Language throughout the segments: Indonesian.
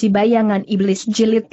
si bayangan iblis jilid 5.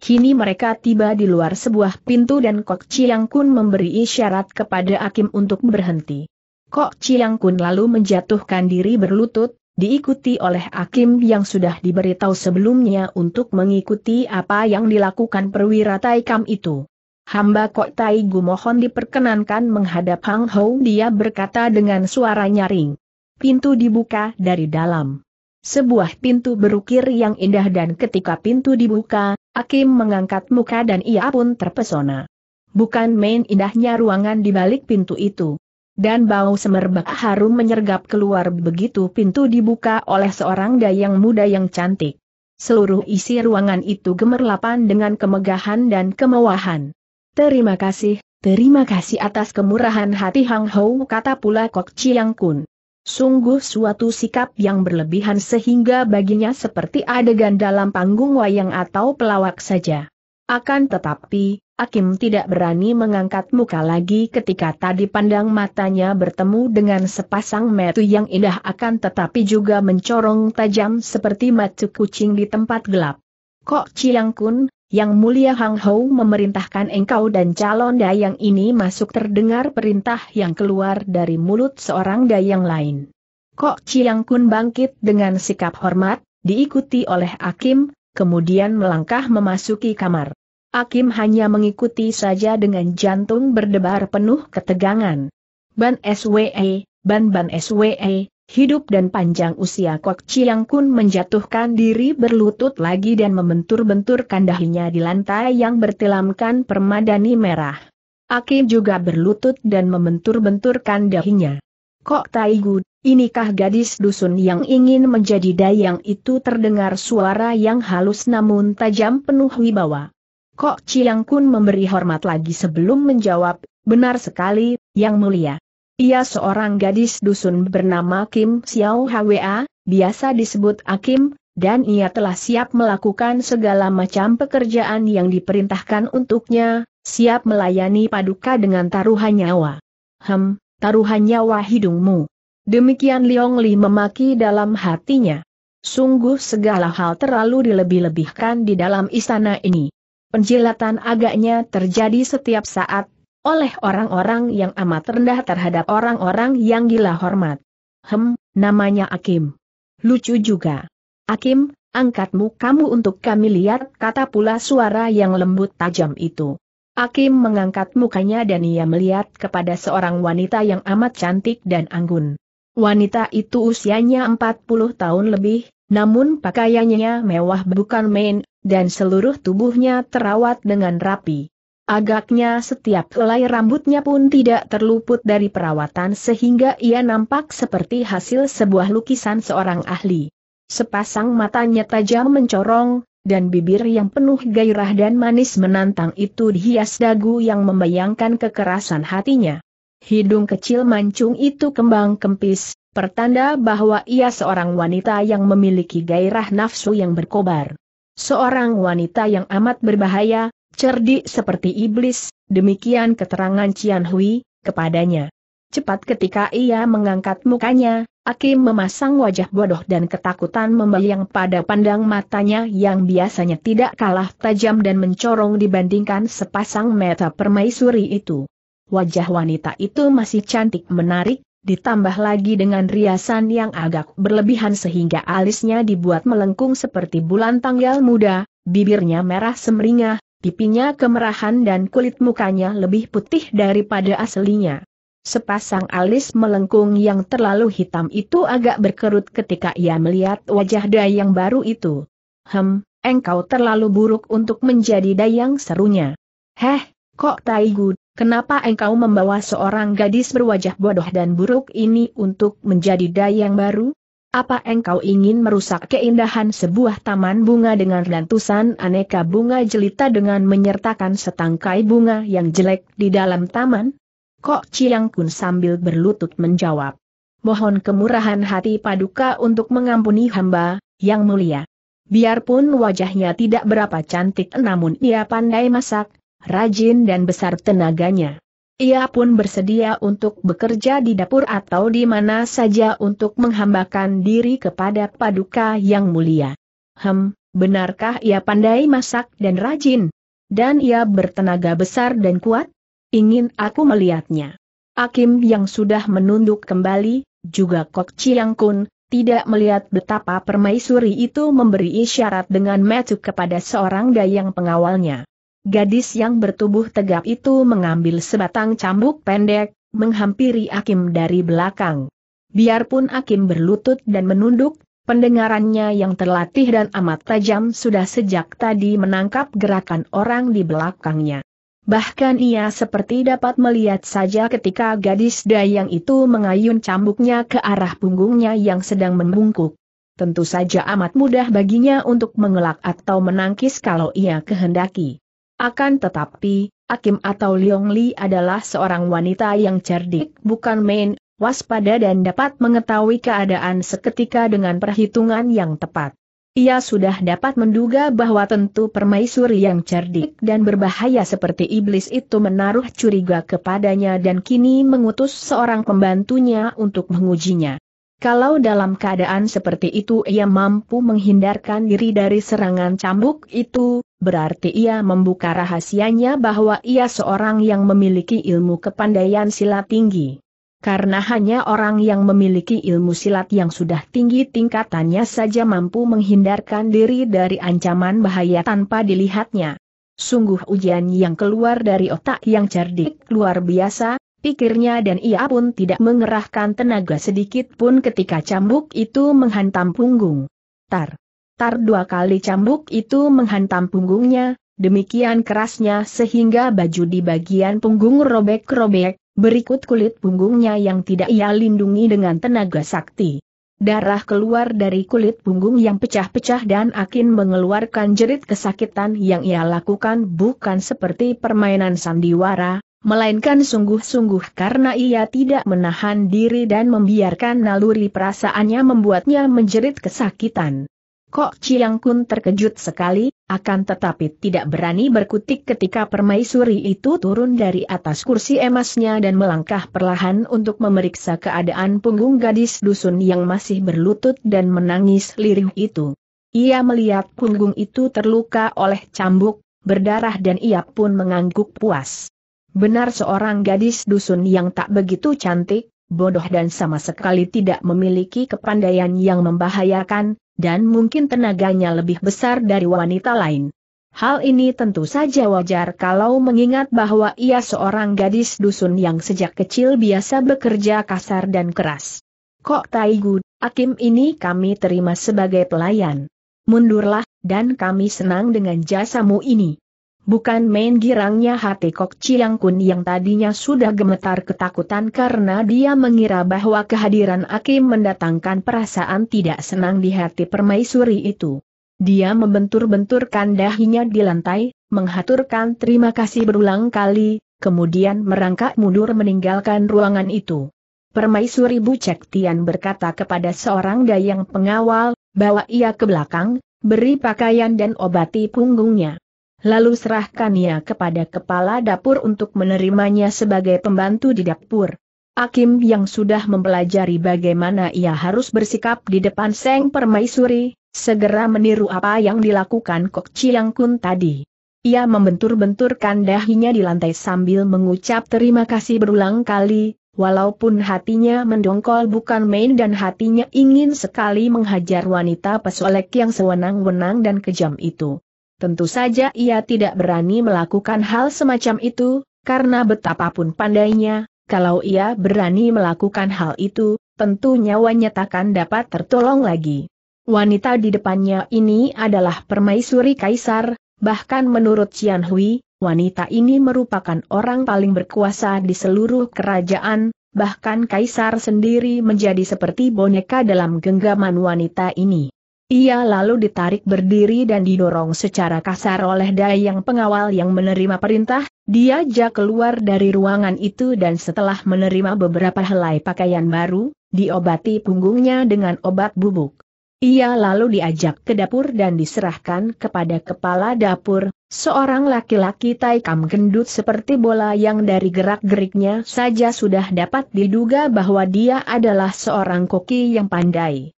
Kini mereka tiba di luar sebuah pintu dan Kok Chiang Kun memberi isyarat kepada Akim untuk berhenti. Kok Chiang Kun lalu menjatuhkan diri berlutut, diikuti oleh Akim yang sudah diberitahu sebelumnya untuk mengikuti apa yang dilakukan perwira Taikam itu. Hamba Kok Tai Gu mohon diperkenankan menghadap Hang Hou dia berkata dengan suara nyaring. Pintu dibuka dari dalam. Sebuah pintu berukir yang indah dan ketika pintu dibuka, Akim mengangkat muka dan ia pun terpesona. Bukan main indahnya ruangan di balik pintu itu. Dan bau semerbak harum menyergap keluar begitu pintu dibuka oleh seorang dayang muda yang cantik. Seluruh isi ruangan itu gemerlapan dengan kemegahan dan kemewahan. Terima kasih, terima kasih atas kemurahan hati Hang Hou kata pula Kok Chiang Kun. Sungguh suatu sikap yang berlebihan sehingga baginya seperti adegan dalam panggung wayang atau pelawak saja. Akan tetapi, Akim tidak berani mengangkat muka lagi ketika tadi pandang matanya bertemu dengan sepasang metu yang indah akan tetapi juga mencorong tajam seperti mata kucing di tempat gelap. Kok Ciang Kun, yang Mulia Hang Hou memerintahkan engkau dan calon dayang ini masuk terdengar perintah yang keluar dari mulut seorang dayang lain. Kok Chiang Kun bangkit dengan sikap hormat, diikuti oleh Akim, kemudian melangkah memasuki kamar. Akim hanya mengikuti saja dengan jantung berdebar penuh ketegangan. Ban SWE, Ban Ban SWE, hidup dan panjang usia Kok Chiang Kun menjatuhkan diri berlutut lagi dan membentur-benturkan dahinya di lantai yang bertilamkan permadani merah. Aki juga berlutut dan membentur-benturkan dahinya. Kok Taigu, inikah gadis dusun yang ingin menjadi dayang itu terdengar suara yang halus namun tajam penuh wibawa. Kok Chiang Kun memberi hormat lagi sebelum menjawab, benar sekali, yang mulia. Ia seorang gadis dusun bernama Kim Xiao Hwa, biasa disebut Akim, dan ia telah siap melakukan segala macam pekerjaan yang diperintahkan untuknya, siap melayani paduka dengan taruhan nyawa. Hem, taruhan nyawa hidungmu. Demikian Liong Li memaki dalam hatinya. Sungguh segala hal terlalu dilebih-lebihkan di dalam istana ini. Penjilatan agaknya terjadi setiap saat, oleh orang-orang yang amat rendah terhadap orang-orang yang gila hormat. Hem, namanya Akim. Lucu juga. Akim, angkatmu kamu untuk kami lihat, kata pula suara yang lembut tajam itu. Akim mengangkat mukanya dan ia melihat kepada seorang wanita yang amat cantik dan anggun. Wanita itu usianya 40 tahun lebih, namun pakaiannya mewah bukan main, dan seluruh tubuhnya terawat dengan rapi. Agaknya setiap helai rambutnya pun tidak terluput dari perawatan sehingga ia nampak seperti hasil sebuah lukisan seorang ahli. Sepasang matanya tajam mencorong, dan bibir yang penuh gairah dan manis menantang itu dihias dagu yang membayangkan kekerasan hatinya. Hidung kecil mancung itu kembang kempis, pertanda bahwa ia seorang wanita yang memiliki gairah nafsu yang berkobar. Seorang wanita yang amat berbahaya, Cerdik seperti iblis, demikian keterangan Cian Hui, kepadanya. Cepat ketika ia mengangkat mukanya, Akim memasang wajah bodoh dan ketakutan membayang pada pandang matanya yang biasanya tidak kalah tajam dan mencorong dibandingkan sepasang mata permaisuri itu. Wajah wanita itu masih cantik menarik, ditambah lagi dengan riasan yang agak berlebihan sehingga alisnya dibuat melengkung seperti bulan tanggal muda, bibirnya merah semringah, pipinya kemerahan dan kulit mukanya lebih putih daripada aslinya. Sepasang alis melengkung yang terlalu hitam itu agak berkerut ketika ia melihat wajah Dayang baru itu. Hem, engkau terlalu buruk untuk menjadi Dayang serunya. Heh, kok Taigu, kenapa engkau membawa seorang gadis berwajah bodoh dan buruk ini untuk menjadi Dayang baru? Apa engkau ingin merusak keindahan sebuah taman bunga dengan rantusan aneka bunga jelita dengan menyertakan setangkai bunga yang jelek di dalam taman? Kok Ciang Kun sambil berlutut menjawab. Mohon kemurahan hati paduka untuk mengampuni hamba, yang mulia. Biarpun wajahnya tidak berapa cantik namun ia pandai masak, rajin dan besar tenaganya. Ia pun bersedia untuk bekerja di dapur atau di mana saja untuk menghambakan diri kepada paduka yang mulia. Hem, benarkah ia pandai masak dan rajin? Dan ia bertenaga besar dan kuat? Ingin aku melihatnya. Akim yang sudah menunduk kembali, juga Kok Chiang Kun, tidak melihat betapa permaisuri itu memberi isyarat dengan metu kepada seorang dayang pengawalnya. Gadis yang bertubuh tegap itu mengambil sebatang cambuk pendek, menghampiri Akim dari belakang. Biarpun Akim berlutut dan menunduk, pendengarannya yang terlatih dan amat tajam sudah sejak tadi menangkap gerakan orang di belakangnya. Bahkan ia seperti dapat melihat saja ketika gadis dayang itu mengayun cambuknya ke arah punggungnya yang sedang membungkuk. Tentu saja amat mudah baginya untuk mengelak atau menangkis kalau ia kehendaki. Akan tetapi, Akim atau Leong Li adalah seorang wanita yang cerdik bukan main, waspada dan dapat mengetahui keadaan seketika dengan perhitungan yang tepat. Ia sudah dapat menduga bahwa tentu permaisuri yang cerdik dan berbahaya seperti iblis itu menaruh curiga kepadanya dan kini mengutus seorang pembantunya untuk mengujinya. Kalau dalam keadaan seperti itu ia mampu menghindarkan diri dari serangan cambuk itu, berarti ia membuka rahasianya bahwa ia seorang yang memiliki ilmu kepandaian silat tinggi. Karena hanya orang yang memiliki ilmu silat yang sudah tinggi tingkatannya saja mampu menghindarkan diri dari ancaman bahaya tanpa dilihatnya. Sungguh ujian yang keluar dari otak yang cerdik luar biasa, pikirnya dan ia pun tidak mengerahkan tenaga sedikit pun ketika cambuk itu menghantam punggung. Tar. Tar dua kali cambuk itu menghantam punggungnya, demikian kerasnya sehingga baju di bagian punggung robek-robek, berikut kulit punggungnya yang tidak ia lindungi dengan tenaga sakti. Darah keluar dari kulit punggung yang pecah-pecah dan Akin mengeluarkan jerit kesakitan yang ia lakukan bukan seperti permainan sandiwara, melainkan sungguh-sungguh karena ia tidak menahan diri dan membiarkan naluri perasaannya membuatnya menjerit kesakitan. Kok Chiang Kun terkejut sekali, akan tetapi tidak berani berkutik ketika permaisuri itu turun dari atas kursi emasnya dan melangkah perlahan untuk memeriksa keadaan punggung gadis dusun yang masih berlutut dan menangis lirih itu. Ia melihat punggung itu terluka oleh cambuk, berdarah dan ia pun mengangguk puas. Benar seorang gadis dusun yang tak begitu cantik, bodoh dan sama sekali tidak memiliki kepandaian yang membahayakan, dan mungkin tenaganya lebih besar dari wanita lain. Hal ini tentu saja wajar kalau mengingat bahwa ia seorang gadis dusun yang sejak kecil biasa bekerja kasar dan keras. Kok Taigu, Akim ini kami terima sebagai pelayan. Mundurlah, dan kami senang dengan jasamu ini. Bukan main girangnya hati Kok Chiang Kun yang tadinya sudah gemetar ketakutan karena dia mengira bahwa kehadiran Akim mendatangkan perasaan tidak senang di hati permaisuri itu. Dia membentur-benturkan dahinya di lantai, menghaturkan terima kasih berulang kali, kemudian merangkak mundur meninggalkan ruangan itu. Permaisuri Bu Cek Tian berkata kepada seorang dayang pengawal, bawa ia ke belakang, beri pakaian dan obati punggungnya lalu serahkan ia kepada kepala dapur untuk menerimanya sebagai pembantu di dapur. Akim yang sudah mempelajari bagaimana ia harus bersikap di depan Seng Permaisuri, segera meniru apa yang dilakukan Kok Chiang Kun tadi. Ia membentur-benturkan dahinya di lantai sambil mengucap terima kasih berulang kali, walaupun hatinya mendongkol bukan main dan hatinya ingin sekali menghajar wanita pesolek yang sewenang-wenang dan kejam itu. Tentu saja ia tidak berani melakukan hal semacam itu, karena betapapun pandainya, kalau ia berani melakukan hal itu, tentu nyawanya takkan dapat tertolong lagi. Wanita di depannya ini adalah permaisuri kaisar, bahkan menurut Cian Hui, wanita ini merupakan orang paling berkuasa di seluruh kerajaan, bahkan kaisar sendiri menjadi seperti boneka dalam genggaman wanita ini. Ia lalu ditarik berdiri dan didorong secara kasar oleh dayang pengawal yang menerima perintah, diajak keluar dari ruangan itu dan setelah menerima beberapa helai pakaian baru, diobati punggungnya dengan obat bubuk. Ia lalu diajak ke dapur dan diserahkan kepada kepala dapur, seorang laki-laki taikam gendut seperti bola yang dari gerak-geriknya saja sudah dapat diduga bahwa dia adalah seorang koki yang pandai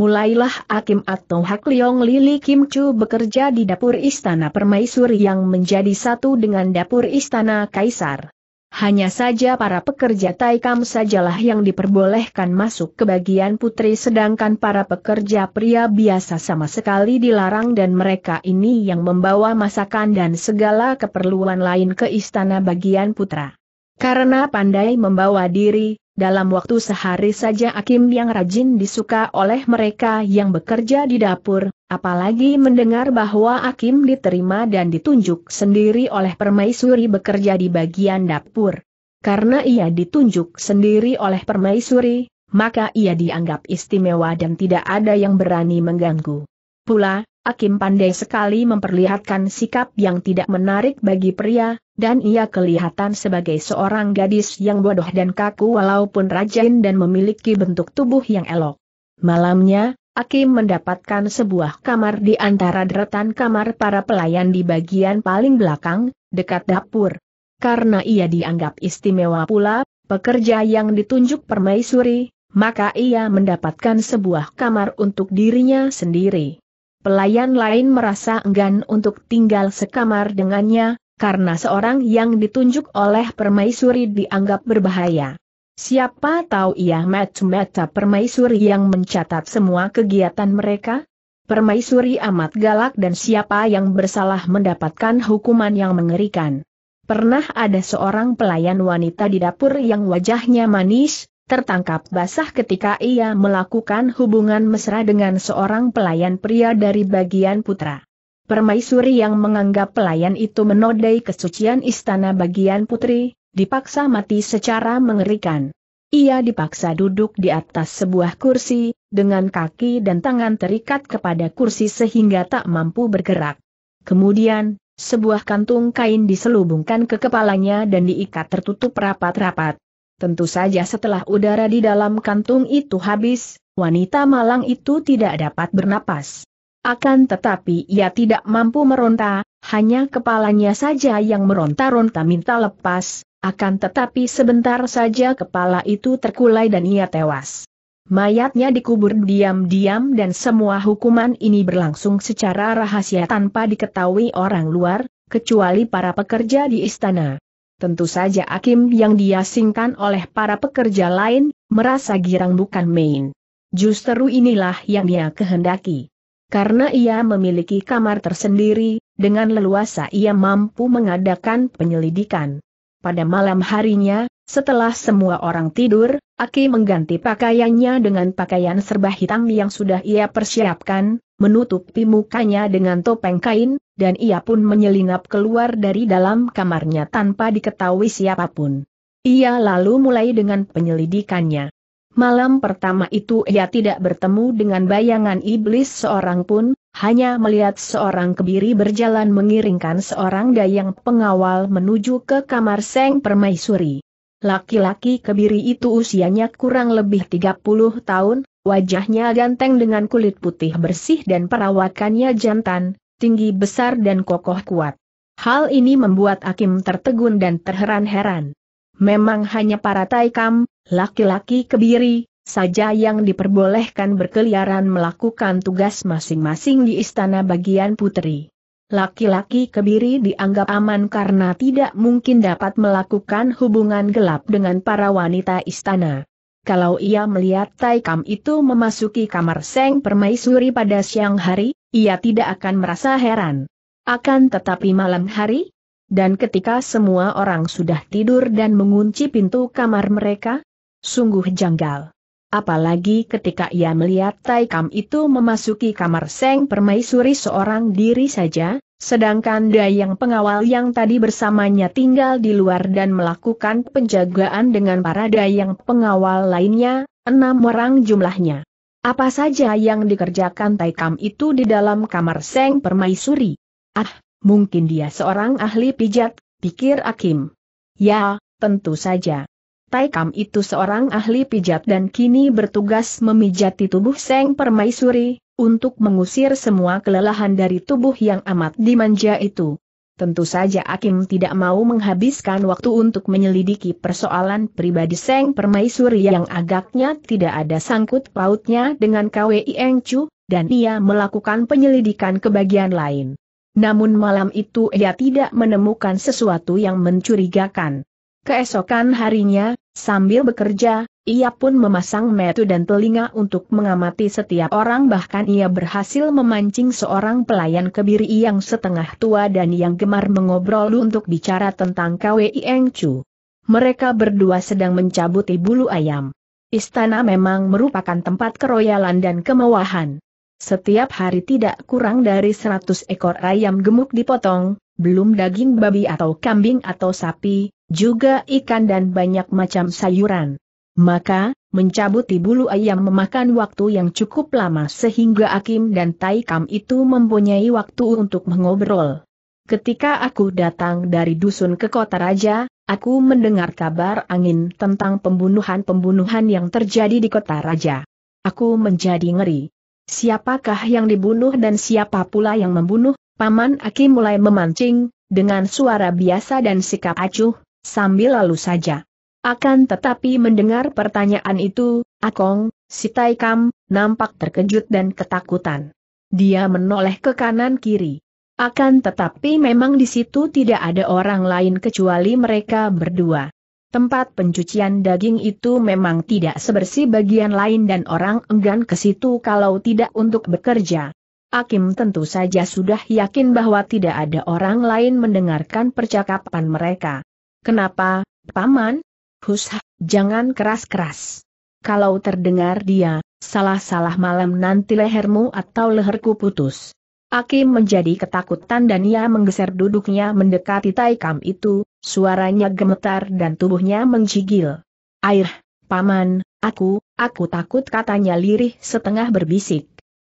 mulailah Akim atau Hak Leong Lili Kim Chu bekerja di dapur istana permaisuri yang menjadi satu dengan dapur istana kaisar. Hanya saja para pekerja Taikam sajalah yang diperbolehkan masuk ke bagian putri sedangkan para pekerja pria biasa sama sekali dilarang dan mereka ini yang membawa masakan dan segala keperluan lain ke istana bagian putra. Karena pandai membawa diri, dalam waktu sehari saja Akim yang rajin disuka oleh mereka yang bekerja di dapur, apalagi mendengar bahwa Akim diterima dan ditunjuk sendiri oleh permaisuri bekerja di bagian dapur. Karena ia ditunjuk sendiri oleh permaisuri, maka ia dianggap istimewa dan tidak ada yang berani mengganggu. Pula, Akim pandai sekali memperlihatkan sikap yang tidak menarik bagi pria, dan ia kelihatan sebagai seorang gadis yang bodoh dan kaku walaupun rajin dan memiliki bentuk tubuh yang elok. Malamnya, Akim mendapatkan sebuah kamar di antara deretan kamar para pelayan di bagian paling belakang, dekat dapur. Karena ia dianggap istimewa pula, pekerja yang ditunjuk permaisuri, maka ia mendapatkan sebuah kamar untuk dirinya sendiri pelayan lain merasa enggan untuk tinggal sekamar dengannya, karena seorang yang ditunjuk oleh permaisuri dianggap berbahaya. Siapa tahu ia mata-mata permaisuri yang mencatat semua kegiatan mereka? Permaisuri amat galak dan siapa yang bersalah mendapatkan hukuman yang mengerikan. Pernah ada seorang pelayan wanita di dapur yang wajahnya manis, tertangkap basah ketika ia melakukan hubungan mesra dengan seorang pelayan pria dari bagian putra. Permaisuri yang menganggap pelayan itu menodai kesucian istana bagian putri, dipaksa mati secara mengerikan. Ia dipaksa duduk di atas sebuah kursi, dengan kaki dan tangan terikat kepada kursi sehingga tak mampu bergerak. Kemudian, sebuah kantung kain diselubungkan ke kepalanya dan diikat tertutup rapat-rapat. Tentu saja setelah udara di dalam kantung itu habis, wanita malang itu tidak dapat bernapas. Akan tetapi ia tidak mampu meronta, hanya kepalanya saja yang meronta-ronta minta lepas, akan tetapi sebentar saja kepala itu terkulai dan ia tewas. Mayatnya dikubur diam-diam dan semua hukuman ini berlangsung secara rahasia tanpa diketahui orang luar, kecuali para pekerja di istana. Tentu saja Akim yang diasingkan oleh para pekerja lain, merasa girang bukan main. Justru inilah yang dia kehendaki. Karena ia memiliki kamar tersendiri, dengan leluasa ia mampu mengadakan penyelidikan. Pada malam harinya, setelah semua orang tidur, Aki mengganti pakaiannya dengan pakaian serba hitam yang sudah ia persiapkan, menutupi mukanya dengan topeng kain, dan ia pun menyelinap keluar dari dalam kamarnya tanpa diketahui siapapun. Ia lalu mulai dengan penyelidikannya. Malam pertama itu ia tidak bertemu dengan bayangan iblis seorang pun, hanya melihat seorang kebiri berjalan mengiringkan seorang dayang pengawal menuju ke kamar Seng Permaisuri. Laki-laki kebiri itu usianya kurang lebih 30 tahun, Wajahnya ganteng dengan kulit putih bersih dan perawakannya jantan, tinggi besar dan kokoh kuat. Hal ini membuat Akim tertegun dan terheran-heran. Memang hanya para taikam, laki-laki kebiri, saja yang diperbolehkan berkeliaran melakukan tugas masing-masing di istana bagian putri. Laki-laki kebiri dianggap aman karena tidak mungkin dapat melakukan hubungan gelap dengan para wanita istana kalau ia melihat Tai Taikam itu memasuki kamar Seng Permaisuri pada siang hari, ia tidak akan merasa heran. Akan tetapi malam hari, dan ketika semua orang sudah tidur dan mengunci pintu kamar mereka, sungguh janggal. Apalagi ketika ia melihat Tai Taikam itu memasuki kamar Seng Permaisuri seorang diri saja, Sedangkan Dayang pengawal yang tadi bersamanya tinggal di luar dan melakukan penjagaan dengan para Dayang pengawal lainnya, enam orang jumlahnya. Apa saja yang dikerjakan Taikam itu di dalam kamar Seng Permaisuri? Ah, mungkin dia seorang ahli pijat, pikir Akim. Ya, tentu saja. Tai Kam itu seorang ahli pijat dan kini bertugas memijati tubuh Seng Permaisuri, untuk mengusir semua kelelahan dari tubuh yang amat dimanja itu. Tentu saja Akim tidak mau menghabiskan waktu untuk menyelidiki persoalan pribadi Seng Permaisuri yang agaknya tidak ada sangkut pautnya dengan KWI Eng Chu, dan ia melakukan penyelidikan ke bagian lain. Namun malam itu ia tidak menemukan sesuatu yang mencurigakan. Keesokan harinya, Sambil bekerja, ia pun memasang metu dan telinga untuk mengamati setiap orang bahkan ia berhasil memancing seorang pelayan kebiri yang setengah tua dan yang gemar mengobrol untuk bicara tentang KWI Eng Chu. Mereka berdua sedang mencabuti bulu ayam. Istana memang merupakan tempat keroyalan dan kemewahan. Setiap hari tidak kurang dari 100 ekor ayam gemuk dipotong, belum daging babi atau kambing atau sapi, juga ikan dan banyak macam sayuran. Maka, mencabuti bulu ayam memakan waktu yang cukup lama sehingga Akim dan Taikam itu mempunyai waktu untuk mengobrol. Ketika aku datang dari dusun ke kota raja, aku mendengar kabar angin tentang pembunuhan-pembunuhan yang terjadi di kota raja. Aku menjadi ngeri. Siapakah yang dibunuh dan siapa pula yang membunuh? Paman Aki mulai memancing, dengan suara biasa dan sikap acuh, sambil lalu saja. Akan tetapi mendengar pertanyaan itu, Akong, si Taikam, nampak terkejut dan ketakutan. Dia menoleh ke kanan kiri. Akan tetapi memang di situ tidak ada orang lain kecuali mereka berdua. Tempat pencucian daging itu memang tidak sebersih bagian lain dan orang enggan ke situ kalau tidak untuk bekerja. Akim tentu saja sudah yakin bahwa tidak ada orang lain mendengarkan percakapan mereka. Kenapa, Paman? Husha, jangan keras-keras. Kalau terdengar dia, salah-salah malam nanti lehermu atau leherku putus. Akim menjadi ketakutan dan ia menggeser duduknya mendekati Taikam itu, suaranya gemetar dan tubuhnya menggigil. Air, Paman, aku, aku takut katanya lirih setengah berbisik.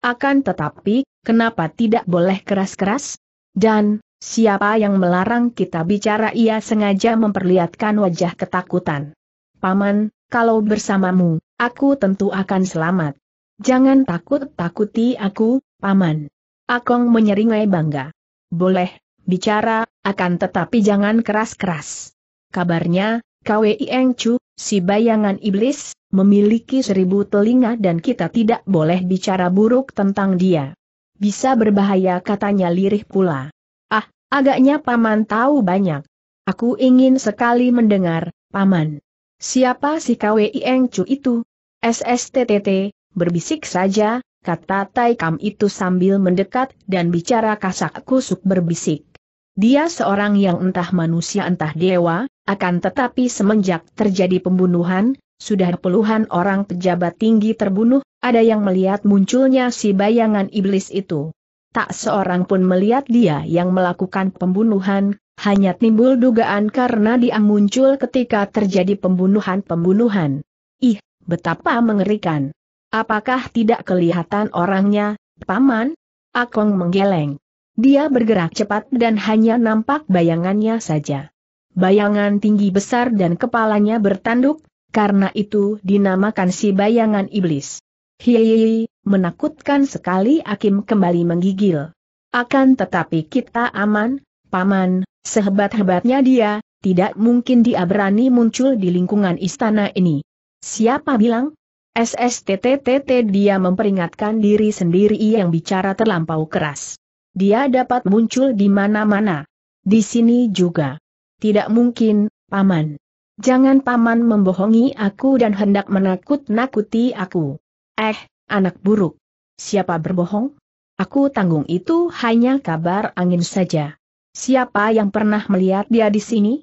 Akan tetapi, kenapa tidak boleh keras-keras? Dan, Siapa yang melarang kita bicara ia sengaja memperlihatkan wajah ketakutan. Paman, kalau bersamamu, aku tentu akan selamat. Jangan takut-takuti aku, Paman. Akong menyeringai bangga. Boleh, bicara, akan tetapi jangan keras-keras. Kabarnya, KWI Eng Chu, si bayangan iblis, memiliki seribu telinga dan kita tidak boleh bicara buruk tentang dia. Bisa berbahaya katanya lirih pula. Agaknya Paman tahu banyak. Aku ingin sekali mendengar, Paman. Siapa si KWI Eng Chu itu? SSTTT, berbisik saja, kata Taikam itu sambil mendekat dan bicara kasak kusuk berbisik. Dia seorang yang entah manusia entah dewa, akan tetapi semenjak terjadi pembunuhan, sudah puluhan orang pejabat tinggi terbunuh, ada yang melihat munculnya si bayangan iblis itu. Tak seorang pun melihat dia yang melakukan pembunuhan, hanya timbul dugaan karena dia muncul ketika terjadi pembunuhan-pembunuhan. Ih, betapa mengerikan. Apakah tidak kelihatan orangnya, Paman? Akong menggeleng. Dia bergerak cepat dan hanya nampak bayangannya saja. Bayangan tinggi besar dan kepalanya bertanduk, karena itu dinamakan si bayangan iblis. Hihihi, Menakutkan sekali Akim kembali menggigil. Akan tetapi kita aman, Paman, sehebat-hebatnya dia, tidak mungkin dia berani muncul di lingkungan istana ini. Siapa bilang? SSTTTT dia memperingatkan diri sendiri yang bicara terlampau keras. Dia dapat muncul di mana-mana. Di sini juga. Tidak mungkin, Paman. Jangan Paman membohongi aku dan hendak menakut-nakuti aku. Eh, anak buruk. Siapa berbohong? Aku tanggung itu hanya kabar angin saja. Siapa yang pernah melihat dia di sini?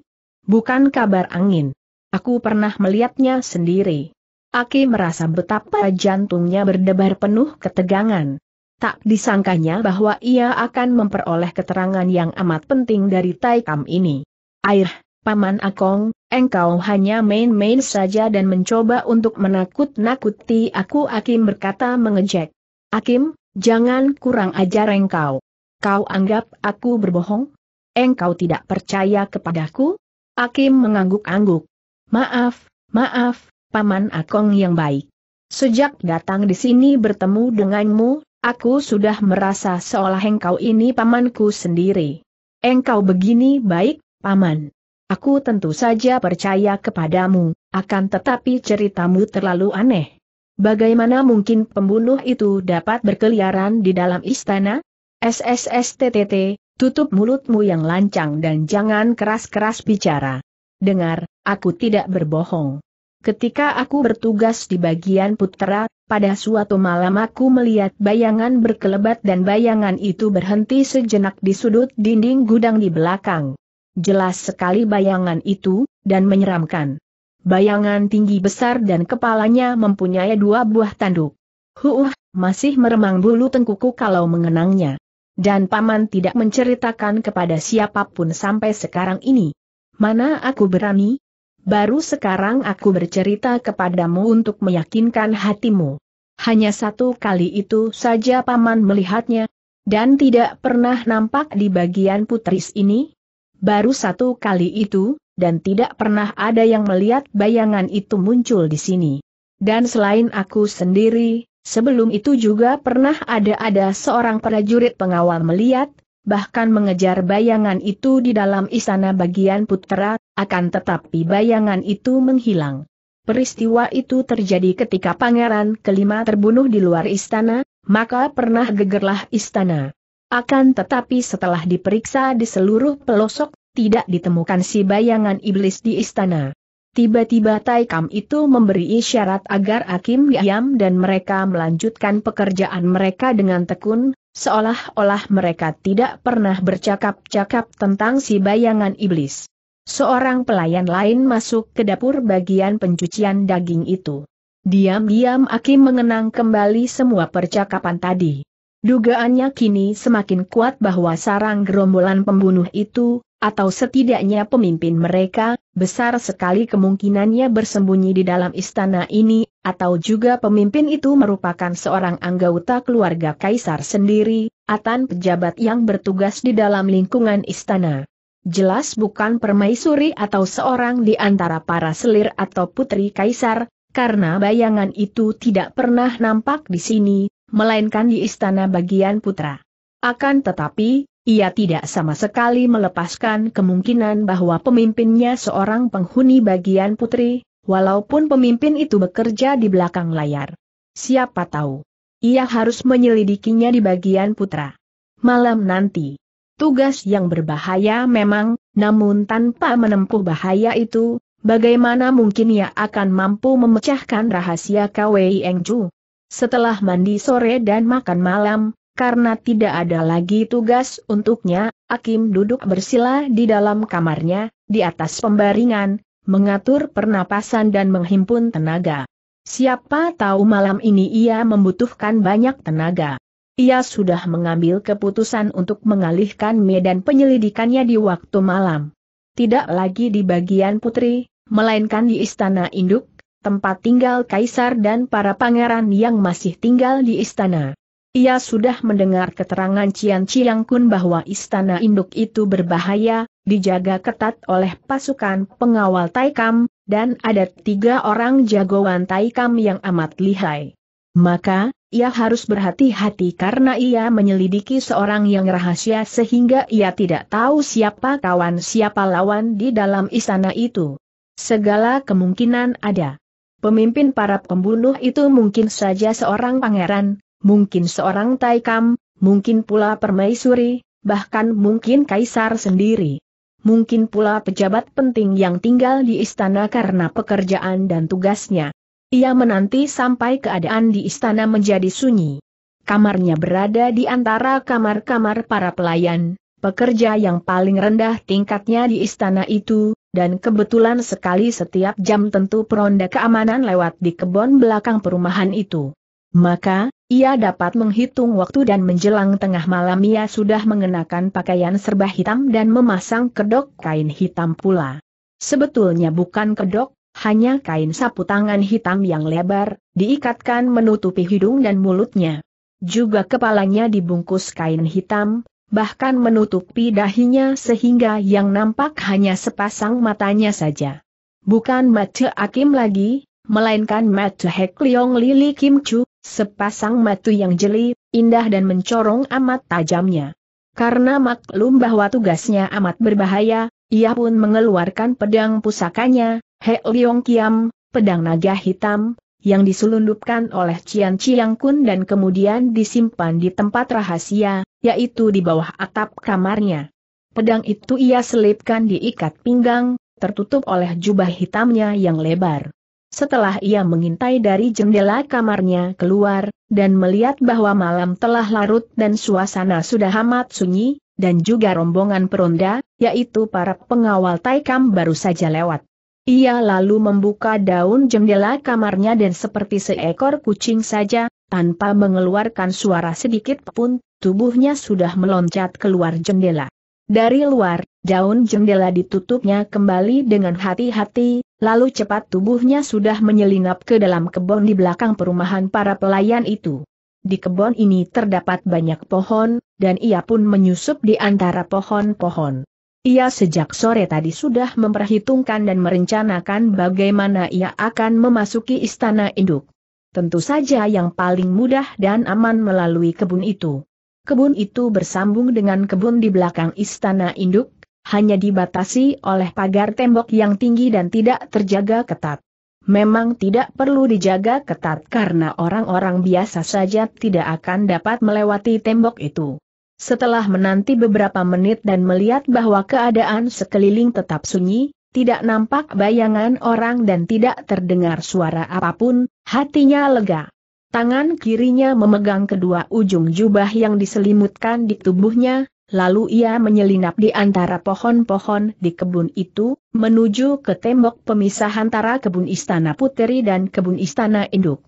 Bukan kabar angin. Aku pernah melihatnya sendiri. Aki merasa betapa jantungnya berdebar penuh ketegangan. Tak disangkanya bahwa ia akan memperoleh keterangan yang amat penting dari Taikam ini. Air, Paman Akong, engkau hanya main-main saja dan mencoba untuk menakut-nakuti aku Akim berkata mengejek. Akim, jangan kurang ajar engkau. Kau anggap aku berbohong? Engkau tidak percaya kepadaku? Akim mengangguk-angguk. Maaf, maaf, Paman Akong yang baik. Sejak datang di sini bertemu denganmu, aku sudah merasa seolah engkau ini pamanku sendiri. Engkau begini baik, Paman. Aku tentu saja percaya kepadamu, akan tetapi ceritamu terlalu aneh. Bagaimana mungkin pembunuh itu dapat berkeliaran di dalam istana? SSSTTT, tutup mulutmu yang lancang dan jangan keras-keras bicara. Dengar, aku tidak berbohong. Ketika aku bertugas di bagian putra, pada suatu malam aku melihat bayangan berkelebat dan bayangan itu berhenti sejenak di sudut dinding gudang di belakang. Jelas sekali bayangan itu, dan menyeramkan. Bayangan tinggi besar dan kepalanya mempunyai dua buah tanduk. Huuh, masih meremang bulu tengkuku kalau mengenangnya. Dan paman tidak menceritakan kepada siapapun sampai sekarang ini. Mana aku berani? Baru sekarang aku bercerita kepadamu untuk meyakinkan hatimu. Hanya satu kali itu saja paman melihatnya, dan tidak pernah nampak di bagian putris ini, Baru satu kali itu, dan tidak pernah ada yang melihat bayangan itu muncul di sini. Dan selain aku sendiri, sebelum itu juga pernah ada-ada seorang prajurit pengawal melihat, bahkan mengejar bayangan itu di dalam istana bagian putera, akan tetapi bayangan itu menghilang. Peristiwa itu terjadi ketika pangeran kelima terbunuh di luar istana, maka pernah gegerlah istana. Akan tetapi setelah diperiksa di seluruh pelosok, tidak ditemukan si bayangan iblis di istana. Tiba-tiba Taikam itu memberi isyarat agar Akim diam dan mereka melanjutkan pekerjaan mereka dengan tekun, seolah-olah mereka tidak pernah bercakap-cakap tentang si bayangan iblis. Seorang pelayan lain masuk ke dapur bagian pencucian daging itu. Diam-diam Akim mengenang kembali semua percakapan tadi. Dugaannya kini semakin kuat bahwa sarang gerombolan pembunuh itu, atau setidaknya pemimpin mereka, besar sekali kemungkinannya bersembunyi di dalam istana ini, atau juga pemimpin itu merupakan seorang anggota keluarga kaisar sendiri, atau pejabat yang bertugas di dalam lingkungan istana. Jelas bukan permaisuri atau seorang di antara para selir atau putri kaisar, karena bayangan itu tidak pernah nampak di sini, melainkan di istana bagian putra. Akan tetapi, ia tidak sama sekali melepaskan kemungkinan bahwa pemimpinnya seorang penghuni bagian putri, walaupun pemimpin itu bekerja di belakang layar. Siapa tahu? Ia harus menyelidikinya di bagian putra. Malam nanti. Tugas yang berbahaya memang, namun tanpa menempuh bahaya itu, bagaimana mungkin ia akan mampu memecahkan rahasia KWI Engju? Setelah mandi sore dan makan malam, karena tidak ada lagi tugas untuknya, Akim duduk bersila di dalam kamarnya, di atas pembaringan, mengatur pernapasan dan menghimpun tenaga. Siapa tahu malam ini ia membutuhkan banyak tenaga. Ia sudah mengambil keputusan untuk mengalihkan medan penyelidikannya di waktu malam. Tidak lagi di bagian putri, melainkan di istana induk, tempat tinggal kaisar dan para pangeran yang masih tinggal di istana. Ia sudah mendengar keterangan Cian Ciang Kun bahwa istana induk itu berbahaya, dijaga ketat oleh pasukan pengawal Taikam, dan ada tiga orang jagoan Taikam yang amat lihai. Maka, ia harus berhati-hati karena ia menyelidiki seorang yang rahasia sehingga ia tidak tahu siapa kawan siapa lawan di dalam istana itu. Segala kemungkinan ada. Pemimpin para pembunuh itu mungkin saja seorang pangeran, mungkin seorang taikam, mungkin pula permaisuri, bahkan mungkin kaisar sendiri. Mungkin pula pejabat penting yang tinggal di istana karena pekerjaan dan tugasnya. Ia menanti sampai keadaan di istana menjadi sunyi. Kamarnya berada di antara kamar-kamar para pelayan, pekerja yang paling rendah tingkatnya di istana itu, dan kebetulan sekali setiap jam tentu peronda keamanan lewat di kebun belakang perumahan itu. Maka, ia dapat menghitung waktu dan menjelang tengah malam ia sudah mengenakan pakaian serba hitam dan memasang kedok kain hitam pula. Sebetulnya bukan kedok, hanya kain sapu tangan hitam yang lebar, diikatkan menutupi hidung dan mulutnya. Juga kepalanya dibungkus kain hitam, bahkan menutupi dahinya sehingga yang nampak hanya sepasang matanya saja. Bukan Mata Akim lagi, melainkan Mata Hek Leong Lili Kim Chu, sepasang mata yang jeli, indah dan mencorong amat tajamnya. Karena maklum bahwa tugasnya amat berbahaya, ia pun mengeluarkan pedang pusakanya, Hek Leong Kiam, pedang naga hitam, yang diselundupkan oleh Cian Chiang Kun dan kemudian disimpan di tempat rahasia, yaitu di bawah atap kamarnya. Pedang itu ia selipkan di ikat pinggang, tertutup oleh jubah hitamnya yang lebar. Setelah ia mengintai dari jendela kamarnya keluar, dan melihat bahwa malam telah larut dan suasana sudah amat sunyi, dan juga rombongan peronda, yaitu para pengawal Taikam baru saja lewat. Ia lalu membuka daun jendela kamarnya dan seperti seekor kucing saja, tanpa mengeluarkan suara sedikit pun, tubuhnya sudah meloncat keluar jendela. Dari luar, daun jendela ditutupnya kembali dengan hati-hati, lalu cepat tubuhnya sudah menyelinap ke dalam kebun di belakang perumahan para pelayan itu. Di kebun ini terdapat banyak pohon, dan ia pun menyusup di antara pohon-pohon. Ia sejak sore tadi sudah memperhitungkan dan merencanakan bagaimana ia akan memasuki istana induk. Tentu saja yang paling mudah dan aman melalui kebun itu. Kebun itu bersambung dengan kebun di belakang istana induk, hanya dibatasi oleh pagar tembok yang tinggi dan tidak terjaga ketat. Memang tidak perlu dijaga ketat karena orang-orang biasa saja tidak akan dapat melewati tembok itu. Setelah menanti beberapa menit dan melihat bahwa keadaan sekeliling tetap sunyi, tidak nampak bayangan orang dan tidak terdengar suara apapun, hatinya lega. Tangan kirinya memegang kedua ujung jubah yang diselimutkan di tubuhnya, lalu ia menyelinap di antara pohon-pohon di kebun itu, menuju ke tembok pemisah antara kebun istana puteri dan kebun istana induk.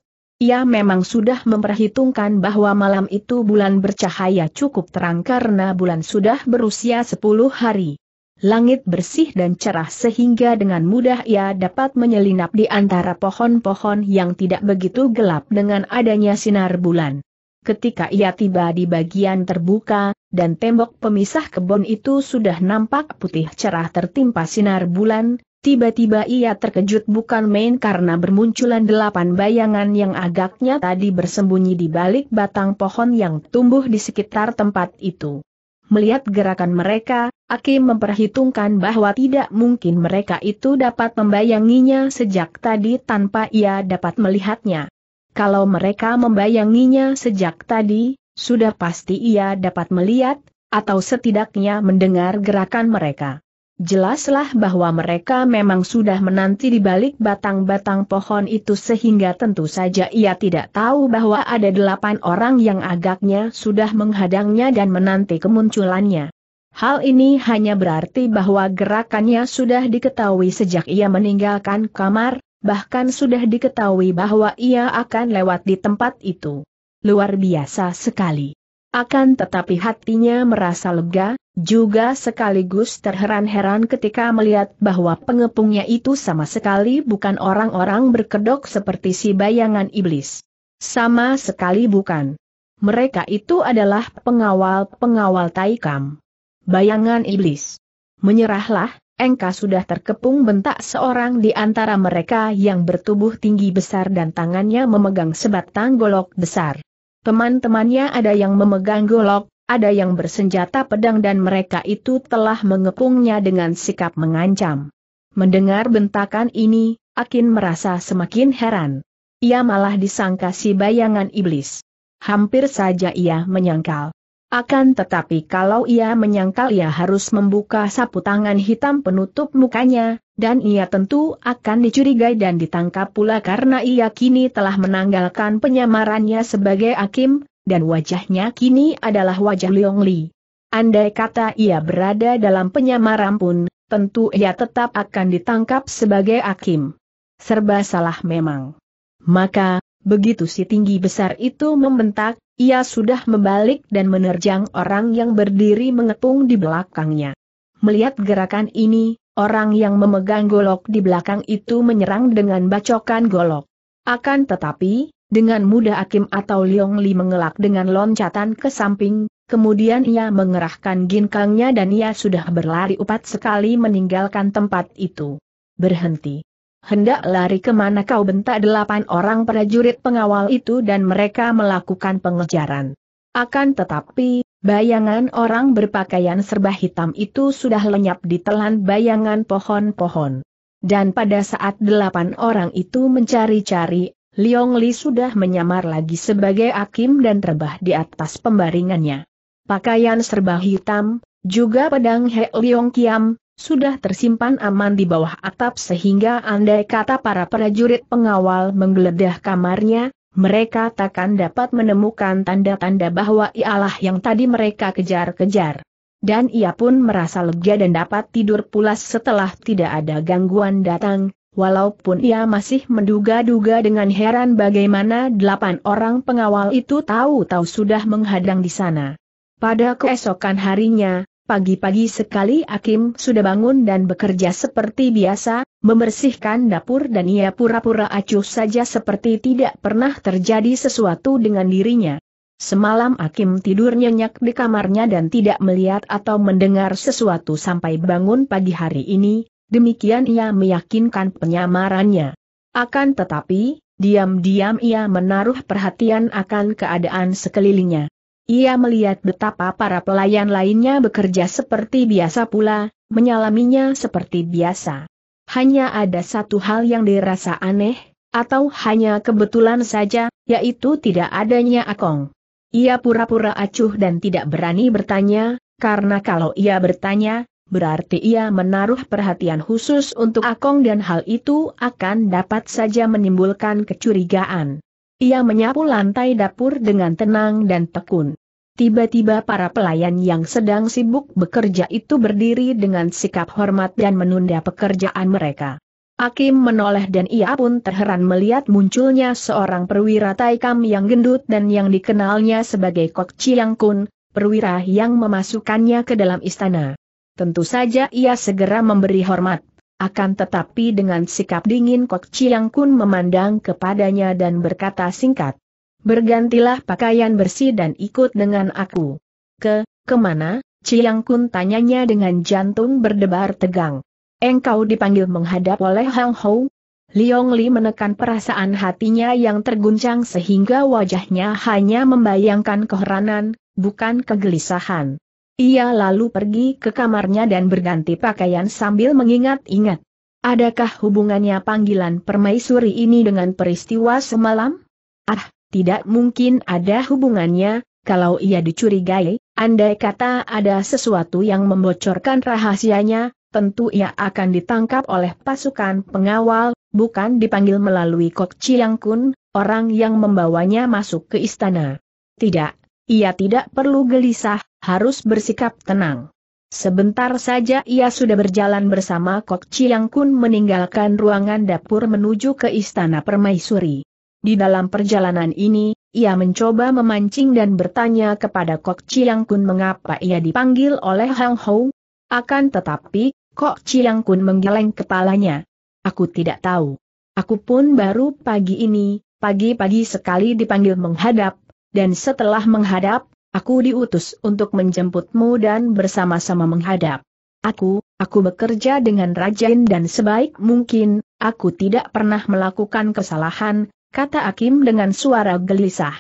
Ia memang sudah memperhitungkan bahwa malam itu bulan bercahaya cukup terang karena bulan sudah berusia 10 hari. Langit bersih dan cerah sehingga dengan mudah ia dapat menyelinap di antara pohon-pohon yang tidak begitu gelap dengan adanya sinar bulan. Ketika ia tiba di bagian terbuka, dan tembok pemisah kebun itu sudah nampak putih cerah tertimpa sinar bulan, Tiba-tiba ia terkejut bukan main karena bermunculan delapan bayangan yang agaknya tadi bersembunyi di balik batang pohon yang tumbuh di sekitar tempat itu. Melihat gerakan mereka, Aki memperhitungkan bahwa tidak mungkin mereka itu dapat membayanginya sejak tadi tanpa ia dapat melihatnya. Kalau mereka membayanginya sejak tadi, sudah pasti ia dapat melihat, atau setidaknya mendengar gerakan mereka. Jelaslah bahwa mereka memang sudah menanti di balik batang-batang pohon itu sehingga tentu saja ia tidak tahu bahwa ada delapan orang yang agaknya sudah menghadangnya dan menanti kemunculannya. Hal ini hanya berarti bahwa gerakannya sudah diketahui sejak ia meninggalkan kamar, bahkan sudah diketahui bahwa ia akan lewat di tempat itu. Luar biasa sekali. Akan tetapi hatinya merasa lega, juga sekaligus terheran-heran ketika melihat bahwa pengepungnya itu sama sekali bukan orang-orang berkedok seperti si bayangan iblis. Sama sekali bukan. Mereka itu adalah pengawal-pengawal Taikam. Bayangan iblis. Menyerahlah, engka sudah terkepung bentak seorang di antara mereka yang bertubuh tinggi besar dan tangannya memegang sebatang golok besar. Teman-temannya ada yang memegang golok, ada yang bersenjata pedang dan mereka itu telah mengepungnya dengan sikap mengancam. Mendengar bentakan ini, Akin merasa semakin heran. Ia malah disangka si bayangan iblis. Hampir saja ia menyangkal. Akan tetapi kalau ia menyangkal ia harus membuka sapu tangan hitam penutup mukanya, dan ia tentu akan dicurigai dan ditangkap pula karena ia kini telah menanggalkan penyamarannya sebagai hakim, dan wajahnya kini adalah wajah Leong Li. Andai kata ia berada dalam penyamaran pun, tentu ia tetap akan ditangkap sebagai hakim. Serba salah memang. Maka, begitu si tinggi besar itu membentak, ia sudah membalik dan menerjang orang yang berdiri mengepung di belakangnya. Melihat gerakan ini, Orang yang memegang golok di belakang itu menyerang dengan bacokan golok. Akan tetapi, dengan mudah Akim atau Liong Li mengelak dengan loncatan ke samping, kemudian ia mengerahkan ginkangnya dan ia sudah berlari upat sekali meninggalkan tempat itu. Berhenti. Hendak lari kemana kau bentak delapan orang prajurit pengawal itu dan mereka melakukan pengejaran. Akan tetapi, Bayangan orang berpakaian serba hitam itu sudah lenyap di telan bayangan pohon-pohon. Dan pada saat delapan orang itu mencari-cari, Liong Li sudah menyamar lagi sebagai akim dan terbah di atas pembaringannya. Pakaian serba hitam, juga pedang He Liong Kiam, sudah tersimpan aman di bawah atap sehingga andai kata para prajurit pengawal menggeledah kamarnya, mereka takkan dapat menemukan tanda-tanda bahwa ialah yang tadi mereka kejar-kejar. Dan ia pun merasa lega dan dapat tidur pulas setelah tidak ada gangguan datang, Walaupun ia masih menduga-duga dengan heran bagaimana delapan orang pengawal itu tahu-tahu sudah menghadang di sana. Pada keesokan harinya, Pagi-pagi sekali Akim sudah bangun dan bekerja seperti biasa, membersihkan dapur dan ia pura-pura acuh saja seperti tidak pernah terjadi sesuatu dengan dirinya. Semalam Akim tidur nyenyak di kamarnya dan tidak melihat atau mendengar sesuatu sampai bangun pagi hari ini, demikian ia meyakinkan penyamarannya. Akan tetapi, diam-diam ia menaruh perhatian akan keadaan sekelilingnya. Ia melihat betapa para pelayan lainnya bekerja seperti biasa pula, menyalaminya seperti biasa. Hanya ada satu hal yang dirasa aneh, atau hanya kebetulan saja, yaitu tidak adanya Akong. Ia pura-pura acuh dan tidak berani bertanya, karena kalau ia bertanya, berarti ia menaruh perhatian khusus untuk Akong dan hal itu akan dapat saja menimbulkan kecurigaan. Ia menyapu lantai dapur dengan tenang dan tekun. Tiba-tiba para pelayan yang sedang sibuk bekerja itu berdiri dengan sikap hormat dan menunda pekerjaan mereka. Hakim menoleh dan ia pun terheran melihat munculnya seorang perwira Taikam yang gendut dan yang dikenalnya sebagai Kok Chiang Kun, perwira yang memasukkannya ke dalam istana. Tentu saja ia segera memberi hormat. Akan tetapi dengan sikap dingin Kok Chiang Kun memandang kepadanya dan berkata singkat. Bergantilah pakaian bersih dan ikut dengan aku. Ke, kemana? Chiang Kun tanyanya dengan jantung berdebar tegang. Engkau dipanggil menghadap oleh Hang Hou? Liong Li menekan perasaan hatinya yang terguncang sehingga wajahnya hanya membayangkan keheranan, bukan kegelisahan. Ia lalu pergi ke kamarnya dan berganti pakaian sambil mengingat-ingat. Adakah hubungannya panggilan permaisuri ini dengan peristiwa semalam? Ah, tidak mungkin ada hubungannya, kalau ia dicurigai, andai kata ada sesuatu yang membocorkan rahasianya, tentu ia akan ditangkap oleh pasukan pengawal, bukan dipanggil melalui Kok Chiang Kun, orang yang membawanya masuk ke istana. Tidak, ia tidak perlu gelisah, harus bersikap tenang. Sebentar saja ia sudah berjalan bersama Kok Chiang Kun meninggalkan ruangan dapur menuju ke istana permaisuri. Di dalam perjalanan ini, ia mencoba memancing dan bertanya kepada Kok Chiang Kun mengapa ia dipanggil oleh Hang Hou. Akan tetapi, Kok Chiang Kun menggeleng kepalanya. Aku tidak tahu. Aku pun baru pagi ini, pagi-pagi sekali dipanggil menghadap, dan setelah menghadap, aku diutus untuk menjemputmu dan bersama-sama menghadap. Aku, aku bekerja dengan rajin dan sebaik mungkin, aku tidak pernah melakukan kesalahan, kata Akim dengan suara gelisah.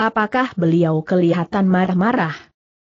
Apakah beliau kelihatan marah-marah?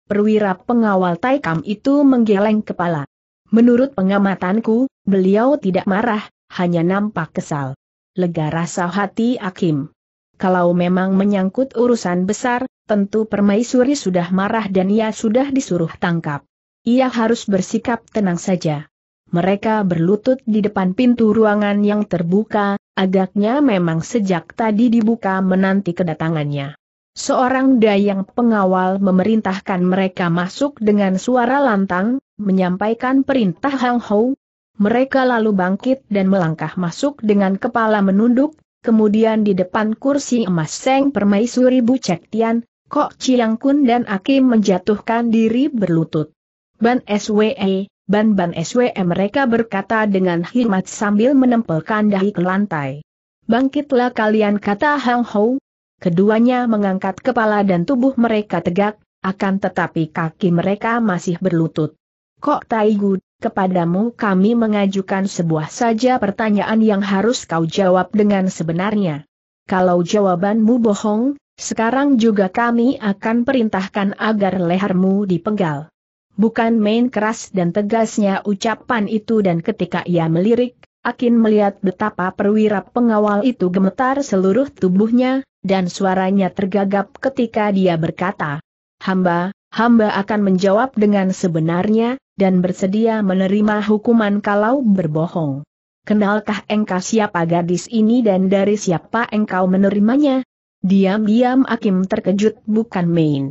Perwira pengawal Taikam itu menggeleng kepala. Menurut pengamatanku, beliau tidak marah, hanya nampak kesal. Lega rasa hati Akim kalau memang menyangkut urusan besar, tentu permaisuri sudah marah dan ia sudah disuruh tangkap. Ia harus bersikap tenang saja. Mereka berlutut di depan pintu ruangan yang terbuka, agaknya memang sejak tadi dibuka menanti kedatangannya. Seorang dayang pengawal memerintahkan mereka masuk dengan suara lantang, menyampaikan perintah Hang Hou. Mereka lalu bangkit dan melangkah masuk dengan kepala menunduk, kemudian di depan kursi emas Seng Permaisuri Bu Cek Tian, Kok Chiang Kun dan Akim menjatuhkan diri berlutut. Ban SWE, Ban Ban SWE mereka berkata dengan hikmat sambil menempelkan dahi ke lantai. Bangkitlah kalian kata Hang Hou. Keduanya mengangkat kepala dan tubuh mereka tegak, akan tetapi kaki mereka masih berlutut. Kok Taigu Kepadamu kami mengajukan sebuah saja pertanyaan yang harus kau jawab dengan sebenarnya. Kalau jawabanmu bohong, sekarang juga kami akan perintahkan agar lehermu dipenggal. Bukan main keras dan tegasnya ucapan itu dan ketika ia melirik, Akin melihat betapa perwira pengawal itu gemetar seluruh tubuhnya, dan suaranya tergagap ketika dia berkata, Hamba, hamba akan menjawab dengan sebenarnya, dan bersedia menerima hukuman kalau berbohong. Kenalkah engkau siapa gadis ini dan dari siapa engkau menerimanya? Diam-diam Akim terkejut bukan main.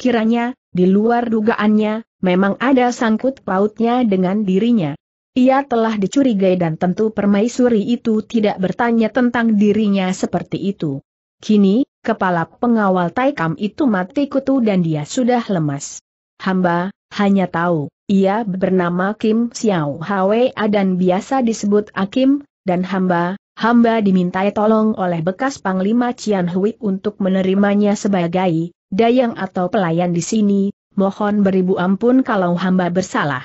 Kiranya, di luar dugaannya, memang ada sangkut pautnya dengan dirinya. Ia telah dicurigai dan tentu permaisuri itu tidak bertanya tentang dirinya seperti itu. Kini, Kepala pengawal Taikam itu mati kutu dan dia sudah lemas. Hamba, hanya tahu, ia bernama Kim Xiao Hwa dan biasa disebut Akim, dan hamba, hamba dimintai tolong oleh bekas Panglima Cian Hui untuk menerimanya sebagai dayang atau pelayan di sini, mohon beribu ampun kalau hamba bersalah.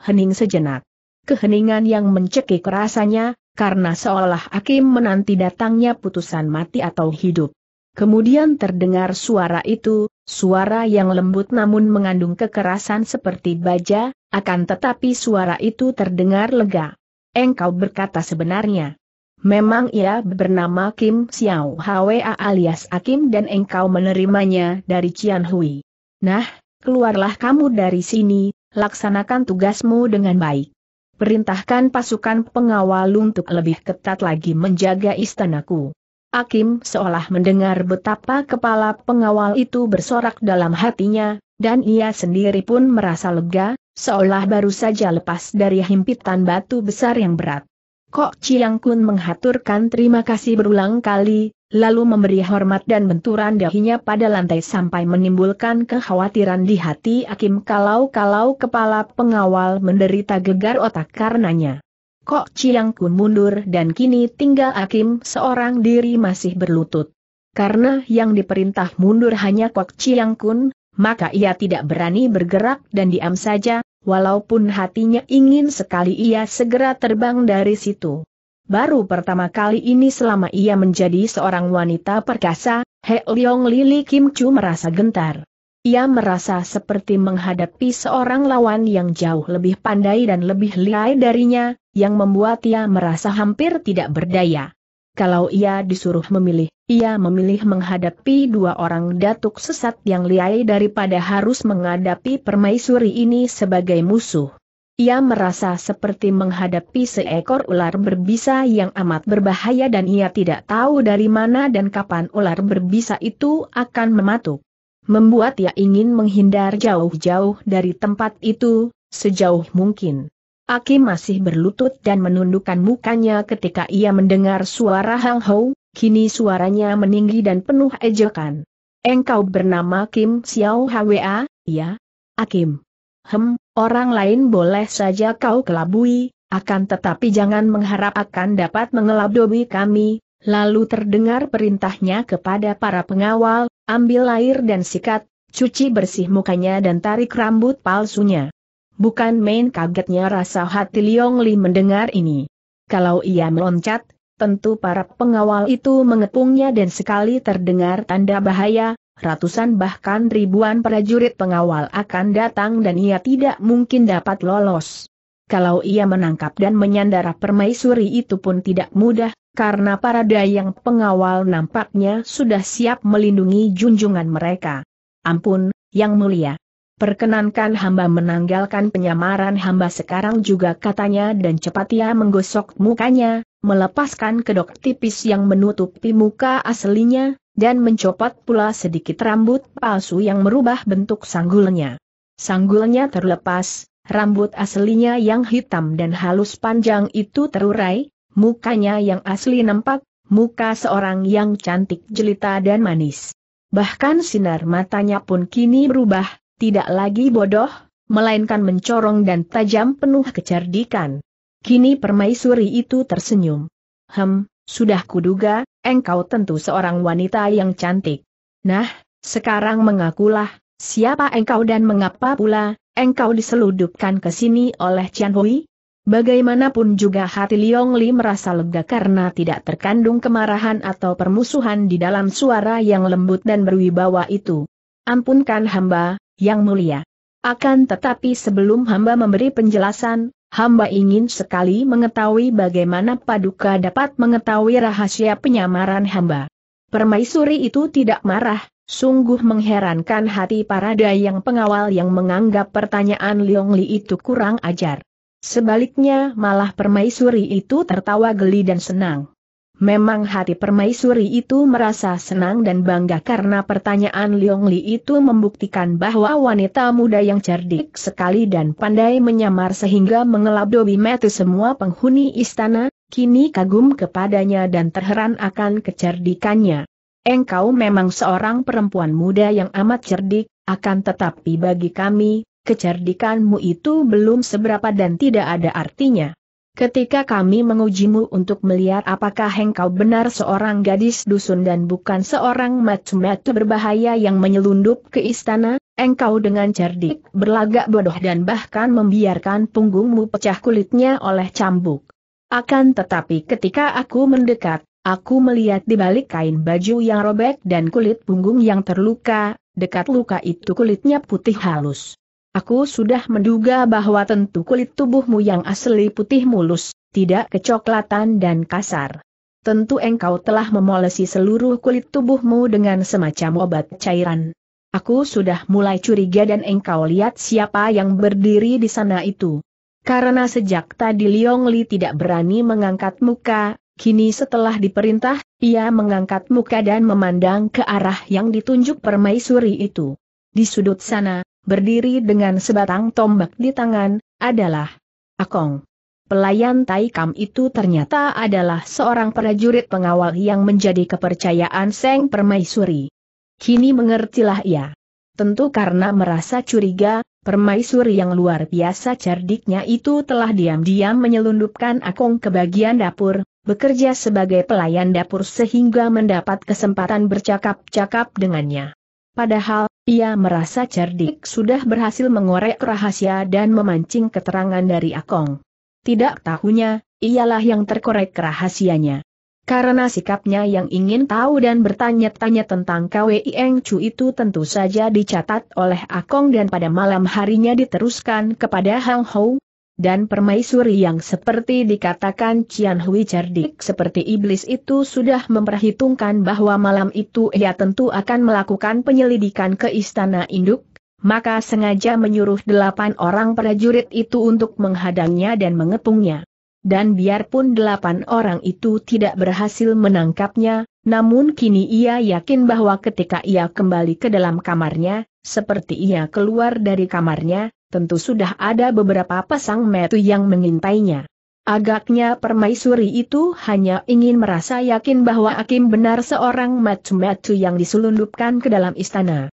Hening sejenak. Keheningan yang mencekik rasanya, karena seolah Akim menanti datangnya putusan mati atau hidup. Kemudian terdengar suara itu, suara yang lembut namun mengandung kekerasan seperti baja, akan tetapi suara itu terdengar lega. Engkau berkata sebenarnya. Memang ia bernama Kim Xiao Hwa alias Akim dan engkau menerimanya dari Cian Hui. Nah, keluarlah kamu dari sini, laksanakan tugasmu dengan baik. Perintahkan pasukan pengawal untuk lebih ketat lagi menjaga istanaku. Akim seolah mendengar betapa kepala pengawal itu bersorak dalam hatinya, dan ia sendiri pun merasa lega, seolah baru saja lepas dari himpitan batu besar yang berat. Kok Chiang Kun menghaturkan terima kasih berulang kali, lalu memberi hormat dan benturan dahinya pada lantai sampai menimbulkan kekhawatiran di hati Akim kalau-kalau kepala pengawal menderita gegar otak karenanya. Kok Kun mundur dan kini tinggal Akim seorang diri masih berlutut. Karena yang diperintah mundur hanya Kok Kun, maka ia tidak berani bergerak dan diam saja, walaupun hatinya ingin sekali ia segera terbang dari situ. Baru pertama kali ini selama ia menjadi seorang wanita perkasa, He Leong Lili Kim Chu merasa gentar. Ia merasa seperti menghadapi seorang lawan yang jauh lebih pandai dan lebih lihai darinya, yang membuat ia merasa hampir tidak berdaya. Kalau ia disuruh memilih, ia memilih menghadapi dua orang datuk sesat yang liai daripada harus menghadapi permaisuri ini sebagai musuh. Ia merasa seperti menghadapi seekor ular berbisa yang amat berbahaya dan ia tidak tahu dari mana dan kapan ular berbisa itu akan mematuk. Membuat ia ingin menghindar jauh-jauh dari tempat itu, sejauh mungkin. Akim masih berlutut dan menundukkan mukanya ketika ia mendengar suara Hang Hou, kini suaranya meninggi dan penuh ejekan. Engkau bernama Kim Xiao Hwa, ya? Akim. Hem, orang lain boleh saja kau kelabui, akan tetapi jangan mengharap akan dapat mengelabui kami. Lalu terdengar perintahnya kepada para pengawal, ambil air dan sikat, cuci bersih mukanya dan tarik rambut palsunya. Bukan main kagetnya rasa hati Liong Li mendengar ini. Kalau ia meloncat, tentu para pengawal itu mengepungnya dan sekali terdengar tanda bahaya, ratusan bahkan ribuan prajurit pengawal akan datang dan ia tidak mungkin dapat lolos. Kalau ia menangkap dan menyandara permaisuri itu pun tidak mudah, karena para dayang pengawal nampaknya sudah siap melindungi junjungan mereka. Ampun, Yang Mulia. Perkenankan hamba menanggalkan penyamaran hamba sekarang juga katanya dan cepat ia menggosok mukanya, melepaskan kedok tipis yang menutupi muka aslinya, dan mencopot pula sedikit rambut palsu yang merubah bentuk sanggulnya. Sanggulnya terlepas, rambut aslinya yang hitam dan halus panjang itu terurai, mukanya yang asli nampak, muka seorang yang cantik jelita dan manis. Bahkan sinar matanya pun kini berubah, tidak lagi bodoh, melainkan mencorong dan tajam penuh kecerdikan. Kini permaisuri itu tersenyum. Hem, sudah kuduga, engkau tentu seorang wanita yang cantik. Nah, sekarang mengakulah, siapa engkau dan mengapa pula, engkau diseludupkan ke sini oleh Cian Hui? Bagaimanapun juga hati Liong Li merasa lega karena tidak terkandung kemarahan atau permusuhan di dalam suara yang lembut dan berwibawa itu. Ampunkan hamba, yang Mulia. Akan tetapi sebelum hamba memberi penjelasan, hamba ingin sekali mengetahui bagaimana Paduka dapat mengetahui rahasia penyamaran hamba. Permaisuri itu tidak marah, sungguh mengherankan hati para dayang pengawal yang menganggap pertanyaan Liong Li itu kurang ajar. Sebaliknya malah permaisuri itu tertawa geli dan senang. Memang hati permaisuri itu merasa senang dan bangga karena pertanyaan Liong Li itu membuktikan bahwa wanita muda yang cerdik sekali dan pandai menyamar sehingga mengelap dobi mata semua penghuni istana, kini kagum kepadanya dan terheran akan kecerdikannya. Engkau memang seorang perempuan muda yang amat cerdik, akan tetapi bagi kami, kecerdikanmu itu belum seberapa dan tidak ada artinya. Ketika kami mengujimu untuk melihat apakah engkau benar seorang gadis dusun dan bukan seorang matu berbahaya yang menyelundup ke istana, engkau dengan cerdik berlagak bodoh dan bahkan membiarkan punggungmu pecah kulitnya oleh cambuk. Akan tetapi ketika aku mendekat, aku melihat di balik kain baju yang robek dan kulit punggung yang terluka, dekat luka itu kulitnya putih halus. Aku sudah menduga bahwa tentu kulit tubuhmu yang asli putih mulus, tidak kecoklatan dan kasar. Tentu engkau telah memolesi seluruh kulit tubuhmu dengan semacam obat cairan. Aku sudah mulai curiga dan engkau lihat siapa yang berdiri di sana itu. Karena sejak tadi Liong Li tidak berani mengangkat muka, Kini setelah diperintah, ia mengangkat muka dan memandang ke arah yang ditunjuk permaisuri itu. Di sudut sana, berdiri dengan sebatang tombak di tangan, adalah Akong. Pelayan Taikam itu ternyata adalah seorang prajurit pengawal yang menjadi kepercayaan Seng Permaisuri. Kini mengertilah ia. Tentu karena merasa curiga, Permaisuri yang luar biasa cerdiknya itu telah diam-diam menyelundupkan Akong ke bagian dapur, bekerja sebagai pelayan dapur sehingga mendapat kesempatan bercakap-cakap dengannya. Padahal, ia merasa cerdik sudah berhasil mengorek rahasia dan memancing keterangan dari Akong. Tidak tahunya, ialah yang terkorek rahasianya. Karena sikapnya yang ingin tahu dan bertanya-tanya tentang KWI Eng Chu itu tentu saja dicatat oleh Akong dan pada malam harinya diteruskan kepada Hang Hou, dan permaisuri yang seperti dikatakan Cian Hui cerdik seperti iblis itu sudah memperhitungkan bahwa malam itu ia tentu akan melakukan penyelidikan ke istana induk, maka sengaja menyuruh delapan orang prajurit itu untuk menghadangnya dan mengepungnya. Dan biarpun delapan orang itu tidak berhasil menangkapnya, namun kini ia yakin bahwa ketika ia kembali ke dalam kamarnya, seperti ia keluar dari kamarnya, tentu sudah ada beberapa pasang metu yang mengintainya. Agaknya permaisuri itu hanya ingin merasa yakin bahwa Akim benar seorang metu-metu yang diselundupkan ke dalam istana.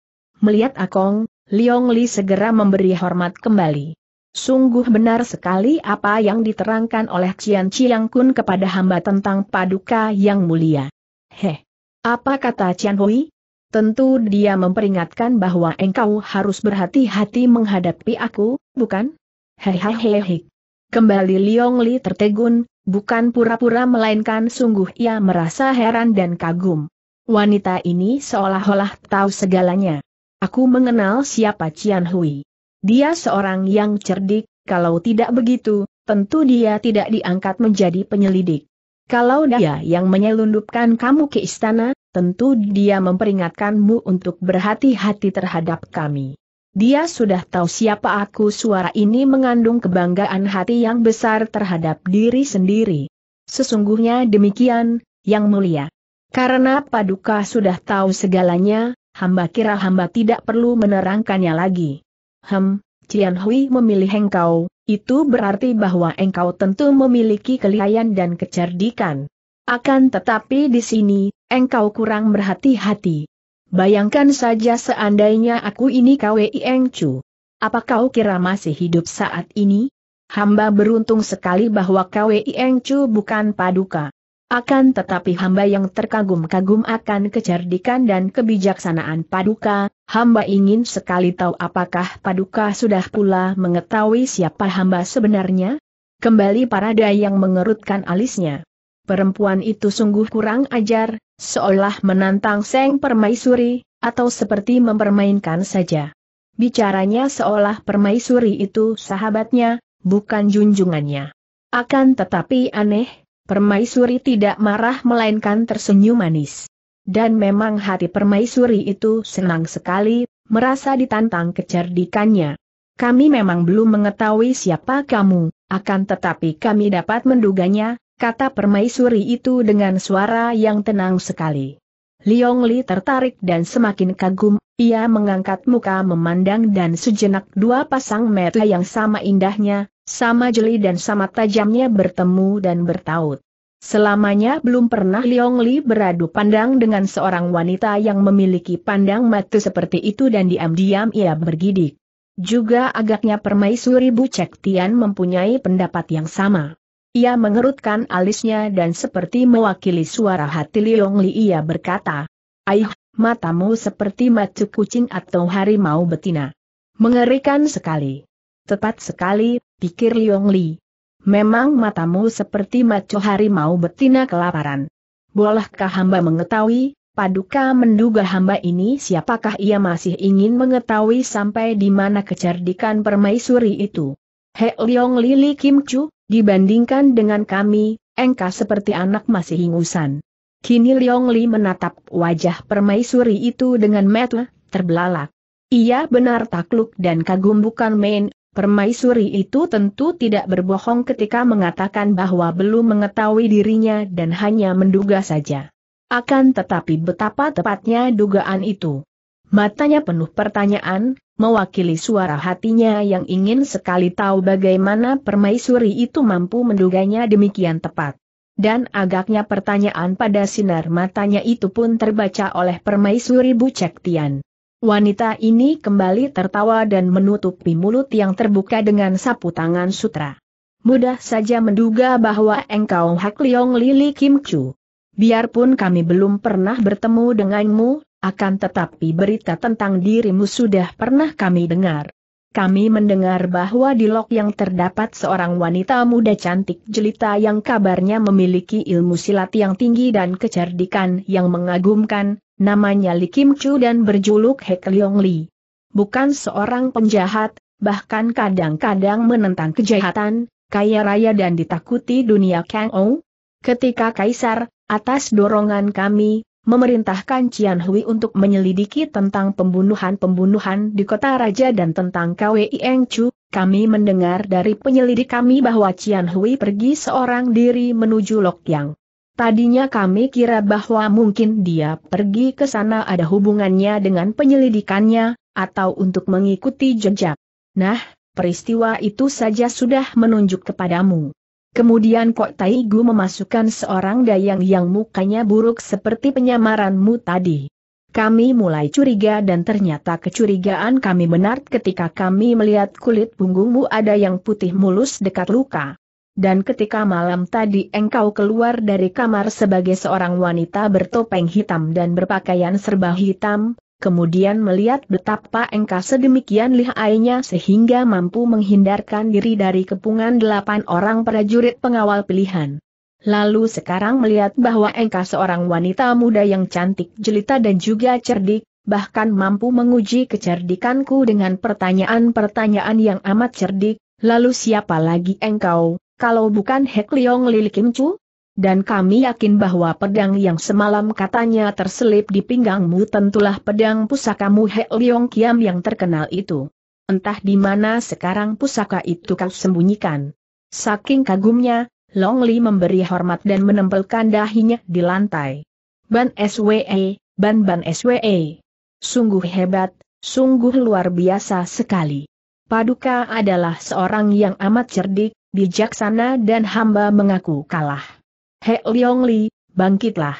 Melihat Akong, Liong Li segera memberi hormat kembali. Sungguh benar sekali apa yang diterangkan oleh Cian Chiang Kun kepada hamba tentang paduka yang mulia. Heh. Apa kata Cian Hui? Tentu dia memperingatkan bahwa engkau harus berhati-hati menghadapi aku, bukan? Hehehehe. Kembali Liong Li tertegun, bukan pura-pura melainkan sungguh ia merasa heran dan kagum. Wanita ini seolah-olah tahu segalanya. Aku mengenal siapa Cian Hui. Dia seorang yang cerdik, kalau tidak begitu, tentu dia tidak diangkat menjadi penyelidik. Kalau dia yang menyelundupkan kamu ke istana, tentu dia memperingatkanmu untuk berhati-hati terhadap kami. Dia sudah tahu siapa aku suara ini mengandung kebanggaan hati yang besar terhadap diri sendiri. Sesungguhnya demikian, Yang Mulia. Karena Paduka sudah tahu segalanya, hamba kira hamba tidak perlu menerangkannya lagi. Hem, Cian Hui memilih engkau, itu berarti bahwa engkau tentu memiliki kelihayan dan kecerdikan. Akan tetapi di sini, engkau kurang berhati-hati. Bayangkan saja seandainya aku ini KWI Engcu. Apa kau kira masih hidup saat ini? Hamba beruntung sekali bahwa KWI Engcu bukan paduka. Akan tetapi hamba yang terkagum-kagum akan kecerdikan dan kebijaksanaan Paduka, hamba ingin sekali tahu apakah Paduka sudah pula mengetahui siapa hamba sebenarnya? Kembali para dayang mengerutkan alisnya. Perempuan itu sungguh kurang ajar, seolah menantang Seng Permaisuri, atau seperti mempermainkan saja. Bicaranya seolah Permaisuri itu sahabatnya, bukan junjungannya. Akan tetapi aneh, Permaisuri tidak marah melainkan tersenyum manis. Dan memang hati Permaisuri itu senang sekali, merasa ditantang kecerdikannya. Kami memang belum mengetahui siapa kamu, akan tetapi kami dapat menduganya, kata permaisuri itu dengan suara yang tenang sekali. Liong Li tertarik dan semakin kagum, ia mengangkat muka memandang dan sejenak dua pasang mata yang sama indahnya, sama jeli dan sama tajamnya bertemu dan bertaut. Selamanya belum pernah Liong Li beradu pandang dengan seorang wanita yang memiliki pandang mata seperti itu dan diam-diam ia bergidik. Juga agaknya permaisuri Bu Cek Tian mempunyai pendapat yang sama. Ia mengerutkan alisnya dan seperti mewakili suara hati Liong Li ia berkata, Aih, matamu seperti macu kucing atau harimau betina. Mengerikan sekali. Tepat sekali, pikir Liong Li. Memang matamu seperti macu harimau betina kelaparan. Bolehkah hamba mengetahui, paduka menduga hamba ini siapakah ia masih ingin mengetahui sampai di mana kecerdikan permaisuri itu. He Liong Li Kim Chu, Dibandingkan dengan kami, engkau seperti anak masih ingusan. Kini Leong Li menatap wajah permaisuri itu dengan metel, terbelalak. Ia benar takluk dan kagum bukan main, permaisuri itu tentu tidak berbohong ketika mengatakan bahwa belum mengetahui dirinya dan hanya menduga saja. Akan tetapi betapa tepatnya dugaan itu. Matanya penuh pertanyaan, mewakili suara hatinya yang ingin sekali tahu bagaimana permaisuri itu mampu menduganya demikian tepat. Dan agaknya pertanyaan pada sinar matanya itu pun terbaca oleh permaisuri Bucek Tian. Wanita ini kembali tertawa dan menutupi mulut yang terbuka dengan sapu tangan sutra. Mudah saja menduga bahwa engkau Hak Leong Lili Kim Chu. Biarpun kami belum pernah bertemu denganmu, akan tetapi berita tentang dirimu sudah pernah kami dengar. Kami mendengar bahwa di Lok yang terdapat seorang wanita muda cantik jelita yang kabarnya memiliki ilmu silat yang tinggi dan kecerdikan yang mengagumkan, namanya Li Kim Chu dan berjuluk Hek Leong Li. Bukan seorang penjahat, bahkan kadang-kadang menentang kejahatan, kaya raya dan ditakuti dunia Kang Ou. Ketika Kaisar, atas dorongan kami, memerintahkan Cian Hui untuk menyelidiki tentang pembunuhan-pembunuhan di kota raja dan tentang KWI Eng Chu, kami mendengar dari penyelidik kami bahwa Cian Hui pergi seorang diri menuju Lokyang. Tadinya kami kira bahwa mungkin dia pergi ke sana ada hubungannya dengan penyelidikannya, atau untuk mengikuti jejak. Nah, peristiwa itu saja sudah menunjuk kepadamu. Kemudian Kok Taigu memasukkan seorang dayang yang mukanya buruk seperti penyamaranmu tadi. Kami mulai curiga dan ternyata kecurigaan kami benar ketika kami melihat kulit punggungmu ada yang putih mulus dekat luka. Dan ketika malam tadi engkau keluar dari kamar sebagai seorang wanita bertopeng hitam dan berpakaian serba hitam, kemudian melihat betapa engka sedemikian lihainya sehingga mampu menghindarkan diri dari kepungan delapan orang prajurit pengawal pilihan. Lalu sekarang melihat bahwa engka seorang wanita muda yang cantik jelita dan juga cerdik, bahkan mampu menguji kecerdikanku dengan pertanyaan-pertanyaan yang amat cerdik, lalu siapa lagi engkau, kalau bukan Hek Leong Lil Kim Chu? Dan kami yakin bahwa pedang yang semalam katanya terselip di pinggangmu tentulah pedang pusakamu He Leong Kiam yang terkenal itu. Entah di mana sekarang pusaka itu kau sembunyikan. Saking kagumnya, Long Li memberi hormat dan menempelkan dahinya di lantai. Ban SWE, Ban Ban SWE. Sungguh hebat, sungguh luar biasa sekali. Paduka adalah seorang yang amat cerdik, bijaksana dan hamba mengaku kalah. Hei Leong Li, bangkitlah.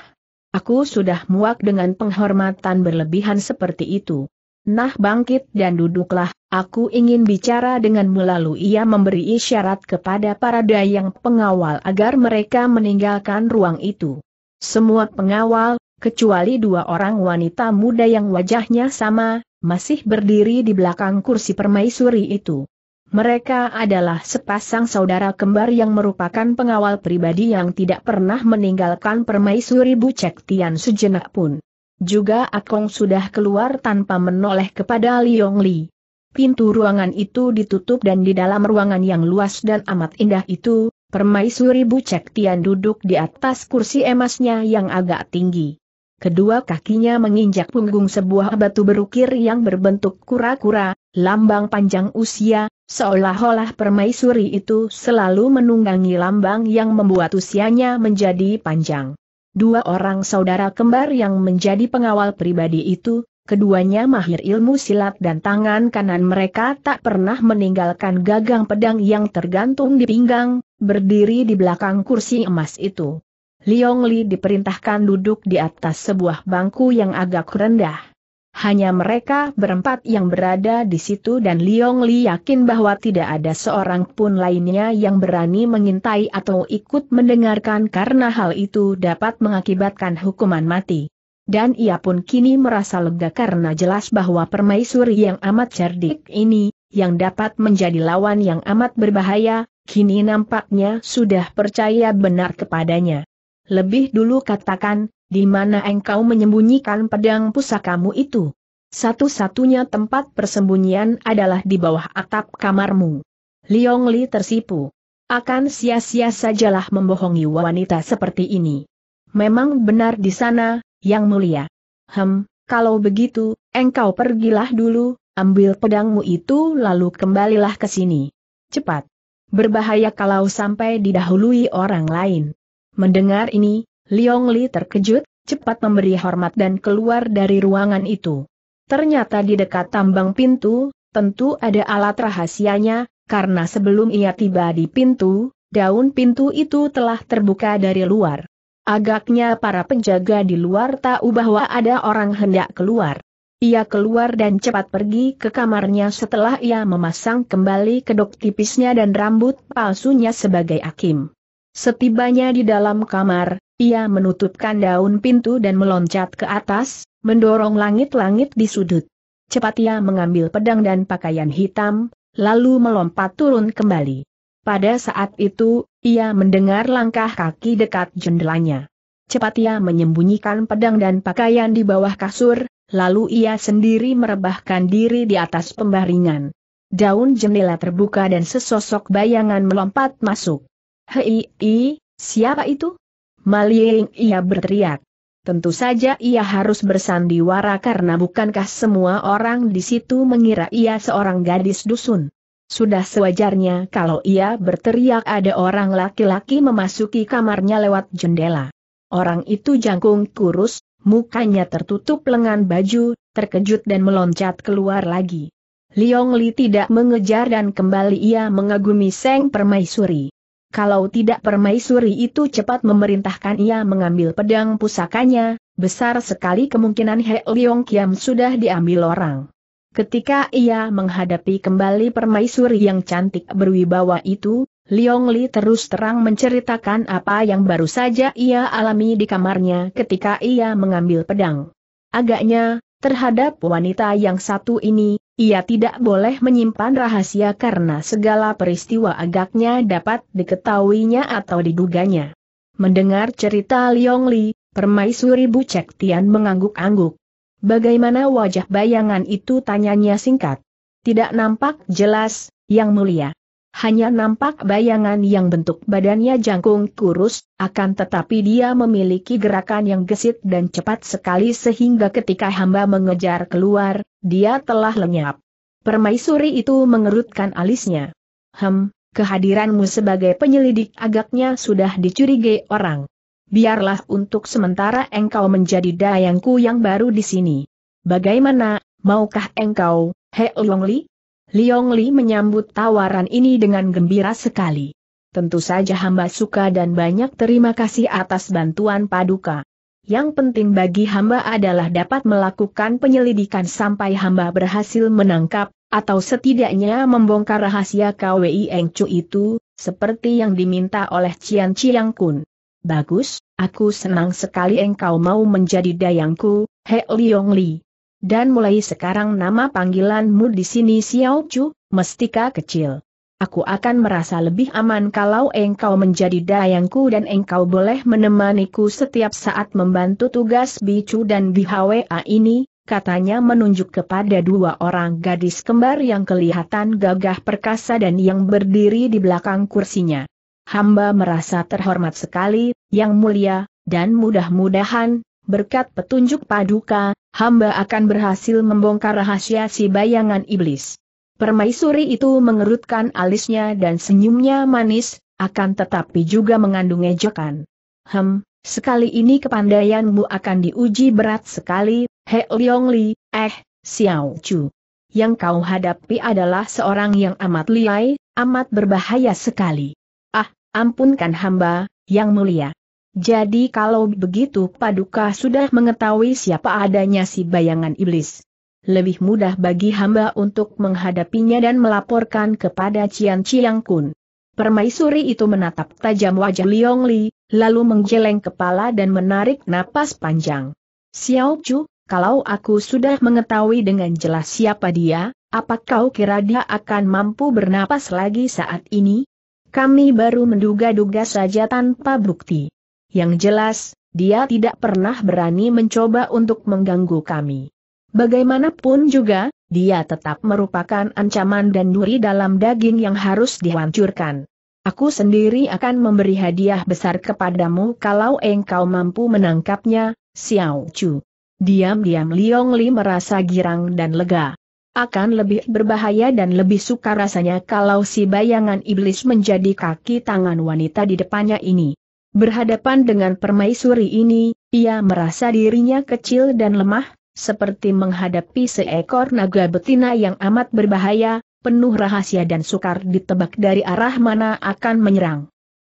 Aku sudah muak dengan penghormatan berlebihan seperti itu. Nah bangkit dan duduklah, aku ingin bicara denganmu lalu ia memberi isyarat kepada para dayang pengawal agar mereka meninggalkan ruang itu. Semua pengawal, kecuali dua orang wanita muda yang wajahnya sama, masih berdiri di belakang kursi permaisuri itu. Mereka adalah sepasang saudara kembar yang merupakan pengawal pribadi yang tidak pernah meninggalkan permaisuri Bucek Tian sejenak pun. Juga Akong sudah keluar tanpa menoleh kepada Liong Li. Pintu ruangan itu ditutup dan di dalam ruangan yang luas dan amat indah itu, permaisuri Bucek Tian duduk di atas kursi emasnya yang agak tinggi. Kedua kakinya menginjak punggung sebuah batu berukir yang berbentuk kura-kura, lambang panjang usia, Seolah-olah permaisuri itu selalu menunggangi lambang yang membuat usianya menjadi panjang. Dua orang saudara kembar yang menjadi pengawal pribadi itu, keduanya mahir ilmu silat dan tangan kanan mereka tak pernah meninggalkan gagang pedang yang tergantung di pinggang, berdiri di belakang kursi emas itu. Liong Li diperintahkan duduk di atas sebuah bangku yang agak rendah. Hanya mereka berempat yang berada di situ dan Liong Li yakin bahwa tidak ada seorang pun lainnya yang berani mengintai atau ikut mendengarkan karena hal itu dapat mengakibatkan hukuman mati. Dan ia pun kini merasa lega karena jelas bahwa permaisuri yang amat cerdik ini, yang dapat menjadi lawan yang amat berbahaya, kini nampaknya sudah percaya benar kepadanya. Lebih dulu katakan, di mana engkau menyembunyikan pedang pusakamu itu. Satu-satunya tempat persembunyian adalah di bawah atap kamarmu. Liong Li tersipu. Akan sia-sia sajalah membohongi wanita seperti ini. Memang benar di sana, yang mulia. Hem, kalau begitu, engkau pergilah dulu, ambil pedangmu itu lalu kembalilah ke sini. Cepat. Berbahaya kalau sampai didahului orang lain. Mendengar ini, Liong Li terkejut, cepat memberi hormat dan keluar dari ruangan itu. Ternyata di dekat tambang pintu, tentu ada alat rahasianya, karena sebelum ia tiba di pintu, daun pintu itu telah terbuka dari luar. Agaknya para penjaga di luar tahu bahwa ada orang hendak keluar. Ia keluar dan cepat pergi ke kamarnya setelah ia memasang kembali kedok tipisnya dan rambut palsunya sebagai akim. Setibanya di dalam kamar, ia menutupkan daun pintu dan meloncat ke atas, mendorong langit-langit di sudut. Cepat ia mengambil pedang dan pakaian hitam, lalu melompat turun kembali. Pada saat itu, ia mendengar langkah kaki dekat jendelanya. Cepat ia menyembunyikan pedang dan pakaian di bawah kasur, lalu ia sendiri merebahkan diri di atas pembaringan. Daun jendela terbuka dan sesosok bayangan melompat masuk. Hei, i, siapa itu? Malieng ia berteriak. Tentu saja ia harus bersandiwara karena bukankah semua orang di situ mengira ia seorang gadis dusun. Sudah sewajarnya kalau ia berteriak ada orang laki-laki memasuki kamarnya lewat jendela. Orang itu jangkung kurus, mukanya tertutup lengan baju, terkejut dan meloncat keluar lagi. Liong Li tidak mengejar dan kembali ia mengagumi Seng Permaisuri. Kalau tidak permaisuri itu cepat memerintahkan ia mengambil pedang pusakanya, besar sekali kemungkinan He Leong Kiam sudah diambil orang. Ketika ia menghadapi kembali permaisuri yang cantik berwibawa itu, Liong Li terus terang menceritakan apa yang baru saja ia alami di kamarnya ketika ia mengambil pedang. Agaknya, terhadap wanita yang satu ini, ia tidak boleh menyimpan rahasia karena segala peristiwa agaknya dapat diketahuinya atau diduganya. Mendengar cerita Liong Li, permaisuri Bucek Tian mengangguk-angguk. Bagaimana wajah bayangan itu tanyanya singkat. Tidak nampak jelas, yang mulia. Hanya nampak bayangan yang bentuk badannya jangkung kurus, akan tetapi dia memiliki gerakan yang gesit dan cepat sekali sehingga ketika hamba mengejar keluar, dia telah lenyap. Permaisuri itu mengerutkan alisnya. Hem, kehadiranmu sebagai penyelidik agaknya sudah dicurigai orang. Biarlah untuk sementara engkau menjadi dayangku yang baru di sini. Bagaimana, maukah engkau, He Longli? Liong menyambut tawaran ini dengan gembira sekali. Tentu saja hamba suka dan banyak terima kasih atas bantuan Paduka. Yang penting bagi hamba adalah dapat melakukan penyelidikan sampai hamba berhasil menangkap, atau setidaknya membongkar rahasia KWI Eng Chu itu, seperti yang diminta oleh Cian Chiang Kun. Bagus, aku senang sekali engkau mau menjadi dayangku, He Liong Li. Dan mulai sekarang nama panggilanmu di sini Xiao Chu, Mestika Kecil. Aku akan merasa lebih aman kalau engkau menjadi dayangku dan engkau boleh menemaniku setiap saat membantu tugas Bicu dan BHWA ini, katanya menunjuk kepada dua orang gadis kembar yang kelihatan gagah perkasa dan yang berdiri di belakang kursinya. Hamba merasa terhormat sekali, yang mulia, dan mudah-mudahan, berkat petunjuk paduka, hamba akan berhasil membongkar rahasia si bayangan iblis. Permaisuri itu mengerutkan alisnya dan senyumnya manis, akan tetapi juga mengandung ejekan. Hem, sekali ini kepandaianmu akan diuji berat sekali, He Leong Li, eh, Xiao Chu. Yang kau hadapi adalah seorang yang amat liai, amat berbahaya sekali. Ah, ampunkan hamba, yang mulia. Jadi kalau begitu Paduka sudah mengetahui siapa adanya si bayangan iblis lebih mudah bagi hamba untuk menghadapinya dan melaporkan kepada Cian Ciang Kun. Permaisuri itu menatap tajam wajah Liong Li, lalu menggeleng kepala dan menarik napas panjang. Xiao Chu, kalau aku sudah mengetahui dengan jelas siapa dia, apa kau kira dia akan mampu bernapas lagi saat ini? Kami baru menduga-duga saja tanpa bukti. Yang jelas, dia tidak pernah berani mencoba untuk mengganggu kami. Bagaimanapun juga, dia tetap merupakan ancaman dan duri dalam daging yang harus dihancurkan. Aku sendiri akan memberi hadiah besar kepadamu kalau engkau mampu menangkapnya, Xiao Chu. Diam-diam Liong Li merasa girang dan lega. Akan lebih berbahaya dan lebih suka rasanya kalau si bayangan iblis menjadi kaki tangan wanita di depannya ini. Berhadapan dengan permaisuri ini, ia merasa dirinya kecil dan lemah, seperti menghadapi seekor naga betina yang amat berbahaya, penuh rahasia dan sukar ditebak dari arah mana akan menyerang.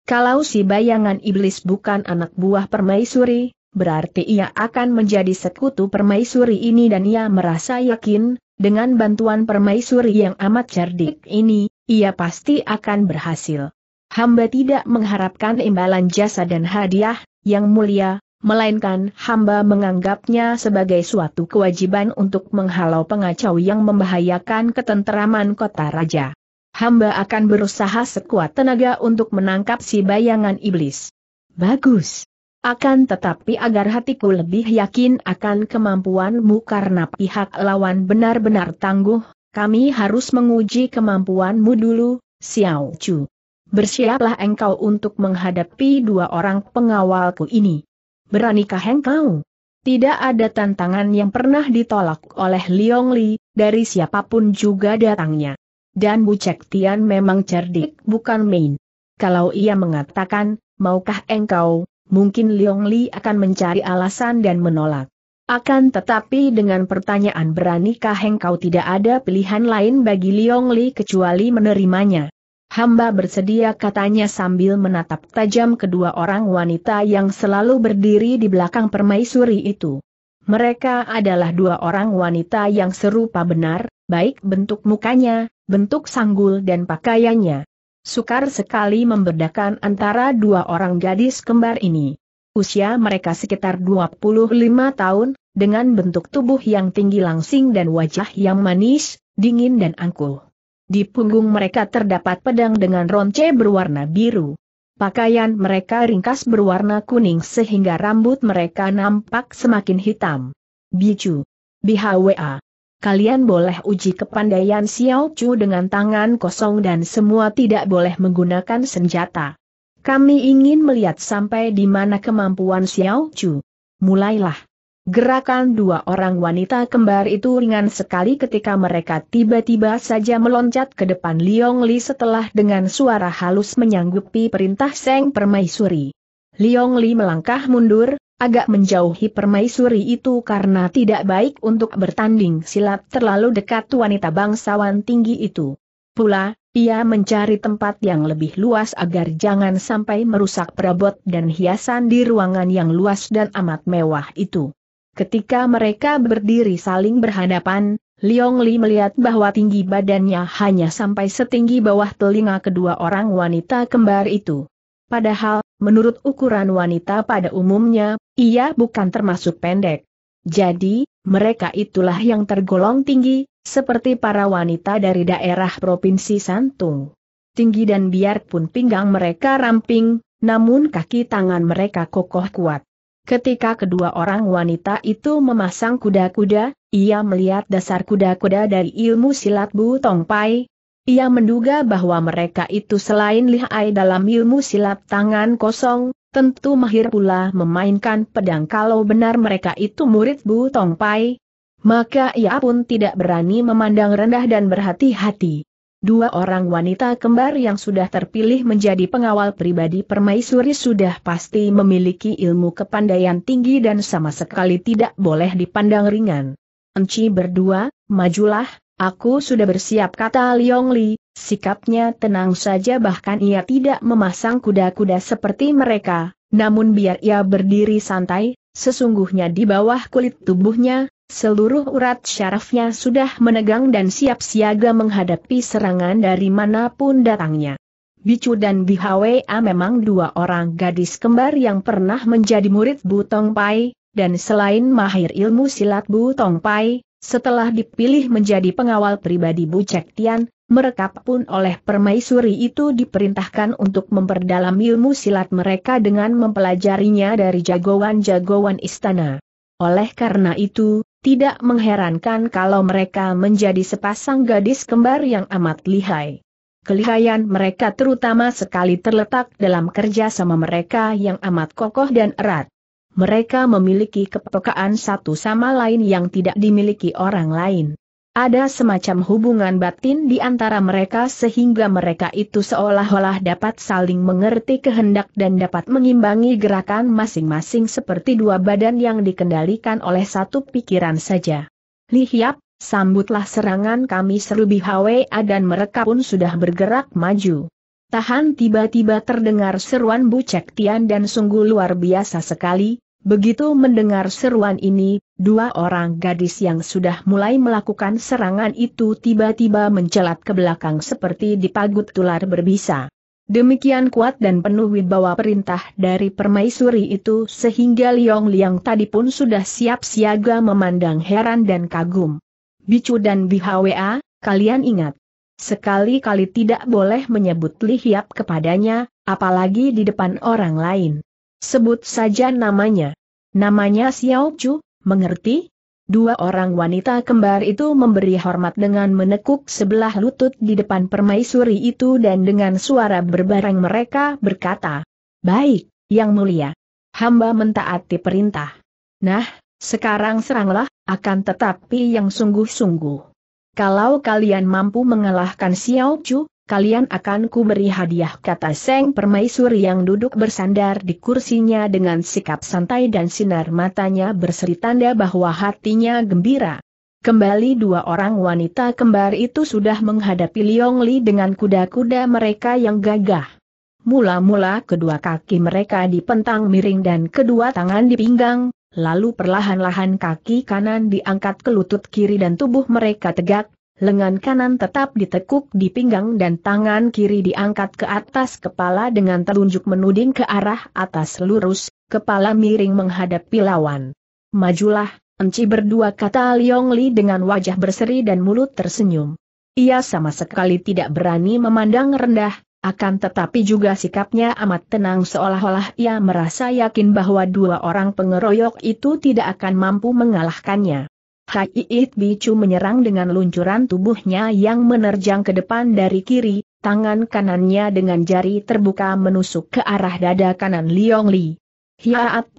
Kalau si bayangan iblis bukan anak buah permaisuri, berarti ia akan menjadi sekutu permaisuri ini dan ia merasa yakin, dengan bantuan permaisuri yang amat cerdik ini, ia pasti akan berhasil. Hamba tidak mengharapkan imbalan jasa dan hadiah, yang mulia, melainkan hamba menganggapnya sebagai suatu kewajiban untuk menghalau pengacau yang membahayakan ketenteraman kota raja. Hamba akan berusaha sekuat tenaga untuk menangkap si bayangan iblis. Bagus. Akan tetapi agar hatiku lebih yakin akan kemampuanmu karena pihak lawan benar-benar tangguh, kami harus menguji kemampuanmu dulu, Xiao Chu. Bersiaplah engkau untuk menghadapi dua orang pengawalku ini. Beranikah engkau? Tidak ada tantangan yang pernah ditolak oleh Liong Li, dari siapapun juga datangnya. Dan Bu Cek Tian memang cerdik bukan main. Kalau ia mengatakan, maukah engkau, mungkin Liong Li akan mencari alasan dan menolak. Akan tetapi dengan pertanyaan beranikah engkau tidak ada pilihan lain bagi Liong Li kecuali menerimanya hamba bersedia katanya sambil menatap tajam kedua orang wanita yang selalu berdiri di belakang permaisuri itu. Mereka adalah dua orang wanita yang serupa benar, baik bentuk mukanya, bentuk sanggul dan pakaiannya. Sukar sekali membedakan antara dua orang gadis kembar ini. Usia mereka sekitar 25 tahun, dengan bentuk tubuh yang tinggi langsing dan wajah yang manis, dingin dan angkuh. Di punggung mereka terdapat pedang dengan ronce berwarna biru. Pakaian mereka ringkas berwarna kuning sehingga rambut mereka nampak semakin hitam. Bicu. Bihwa. Kalian boleh uji kepandaian Xiao Chu dengan tangan kosong dan semua tidak boleh menggunakan senjata. Kami ingin melihat sampai di mana kemampuan Xiao Chu. Mulailah. Gerakan dua orang wanita kembar itu ringan sekali ketika mereka tiba-tiba saja meloncat ke depan Liong Li setelah dengan suara halus menyanggupi perintah Seng Permaisuri. Liong Li melangkah mundur, agak menjauhi permaisuri itu karena tidak baik untuk bertanding silat terlalu dekat wanita bangsawan tinggi itu. Pula, ia mencari tempat yang lebih luas agar jangan sampai merusak perabot dan hiasan di ruangan yang luas dan amat mewah itu. Ketika mereka berdiri saling berhadapan, Liong Li melihat bahwa tinggi badannya hanya sampai setinggi bawah telinga kedua orang wanita kembar itu. Padahal, menurut ukuran wanita pada umumnya, ia bukan termasuk pendek. Jadi, mereka itulah yang tergolong tinggi, seperti para wanita dari daerah Provinsi Santung. Tinggi dan biarpun pinggang mereka ramping, namun kaki tangan mereka kokoh kuat. Ketika kedua orang wanita itu memasang kuda-kuda, ia melihat dasar kuda-kuda dari ilmu silat Bu Tong Pai. Ia menduga bahwa mereka itu selain lihai dalam ilmu silat tangan kosong, tentu mahir pula memainkan pedang kalau benar mereka itu murid Bu Tong Pai. Maka ia pun tidak berani memandang rendah dan berhati-hati. Dua orang wanita kembar yang sudah terpilih menjadi pengawal pribadi permaisuri sudah pasti memiliki ilmu kepandaian tinggi dan sama sekali tidak boleh dipandang ringan. Enci berdua, majulah, aku sudah bersiap kata Liong Li, sikapnya tenang saja bahkan ia tidak memasang kuda-kuda seperti mereka, namun biar ia berdiri santai, sesungguhnya di bawah kulit tubuhnya, Seluruh urat syarafnya sudah menegang dan siap siaga menghadapi serangan dari manapun datangnya. Bicu dan Bihwa memang dua orang gadis kembar yang pernah menjadi murid Butong Pai, dan selain mahir ilmu silat Butong Pai, setelah dipilih menjadi pengawal pribadi Bu Cek Tian, mereka pun oleh permaisuri itu diperintahkan untuk memperdalam ilmu silat mereka dengan mempelajarinya dari jagoan-jagoan istana. Oleh karena itu, tidak mengherankan kalau mereka menjadi sepasang gadis kembar yang amat lihai. Kelihaian mereka terutama sekali terletak dalam kerja sama mereka yang amat kokoh dan erat. Mereka memiliki kepekaan satu sama lain yang tidak dimiliki orang lain. Ada semacam hubungan batin di antara mereka sehingga mereka itu seolah-olah dapat saling mengerti kehendak dan dapat mengimbangi gerakan masing-masing seperti dua badan yang dikendalikan oleh satu pikiran saja. Li Hiap, sambutlah serangan kami seru BHWA dan mereka pun sudah bergerak maju. Tahan tiba-tiba terdengar seruan Bu Cek Tian dan sungguh luar biasa sekali, Begitu mendengar seruan ini, dua orang gadis yang sudah mulai melakukan serangan itu tiba-tiba mencelat ke belakang seperti dipagut tular berbisa. Demikian kuat dan penuh wibawa perintah dari permaisuri itu sehingga Liong Liang tadi pun sudah siap siaga memandang heran dan kagum. Bicu dan Bihwa, kalian ingat. Sekali-kali tidak boleh menyebut Li Hiap kepadanya, apalagi di depan orang lain. Sebut saja namanya. Namanya Xiao Chu, mengerti? Dua orang wanita kembar itu memberi hormat dengan menekuk sebelah lutut di depan permaisuri itu dan dengan suara berbareng mereka berkata, Baik, Yang Mulia. Hamba mentaati perintah. Nah, sekarang seranglah, akan tetapi yang sungguh-sungguh. Kalau kalian mampu mengalahkan Xiao Chu, kalian akan ku beri hadiah kata Seng Permaisuri yang duduk bersandar di kursinya dengan sikap santai dan sinar matanya berseri tanda bahwa hatinya gembira. Kembali dua orang wanita kembar itu sudah menghadapi Liong Li dengan kuda-kuda mereka yang gagah. Mula-mula kedua kaki mereka dipentang miring dan kedua tangan di pinggang, lalu perlahan-lahan kaki kanan diangkat ke lutut kiri dan tubuh mereka tegak, lengan kanan tetap ditekuk di pinggang dan tangan kiri diangkat ke atas kepala dengan telunjuk menuding ke arah atas lurus, kepala miring menghadapi lawan. Majulah, enci berdua kata Liong Li dengan wajah berseri dan mulut tersenyum. Ia sama sekali tidak berani memandang rendah, akan tetapi juga sikapnya amat tenang seolah-olah ia merasa yakin bahwa dua orang pengeroyok itu tidak akan mampu mengalahkannya. Haiit Bicu menyerang dengan luncuran tubuhnya yang menerjang ke depan dari kiri, tangan kanannya dengan jari terbuka menusuk ke arah dada kanan Liong Li. Hiaat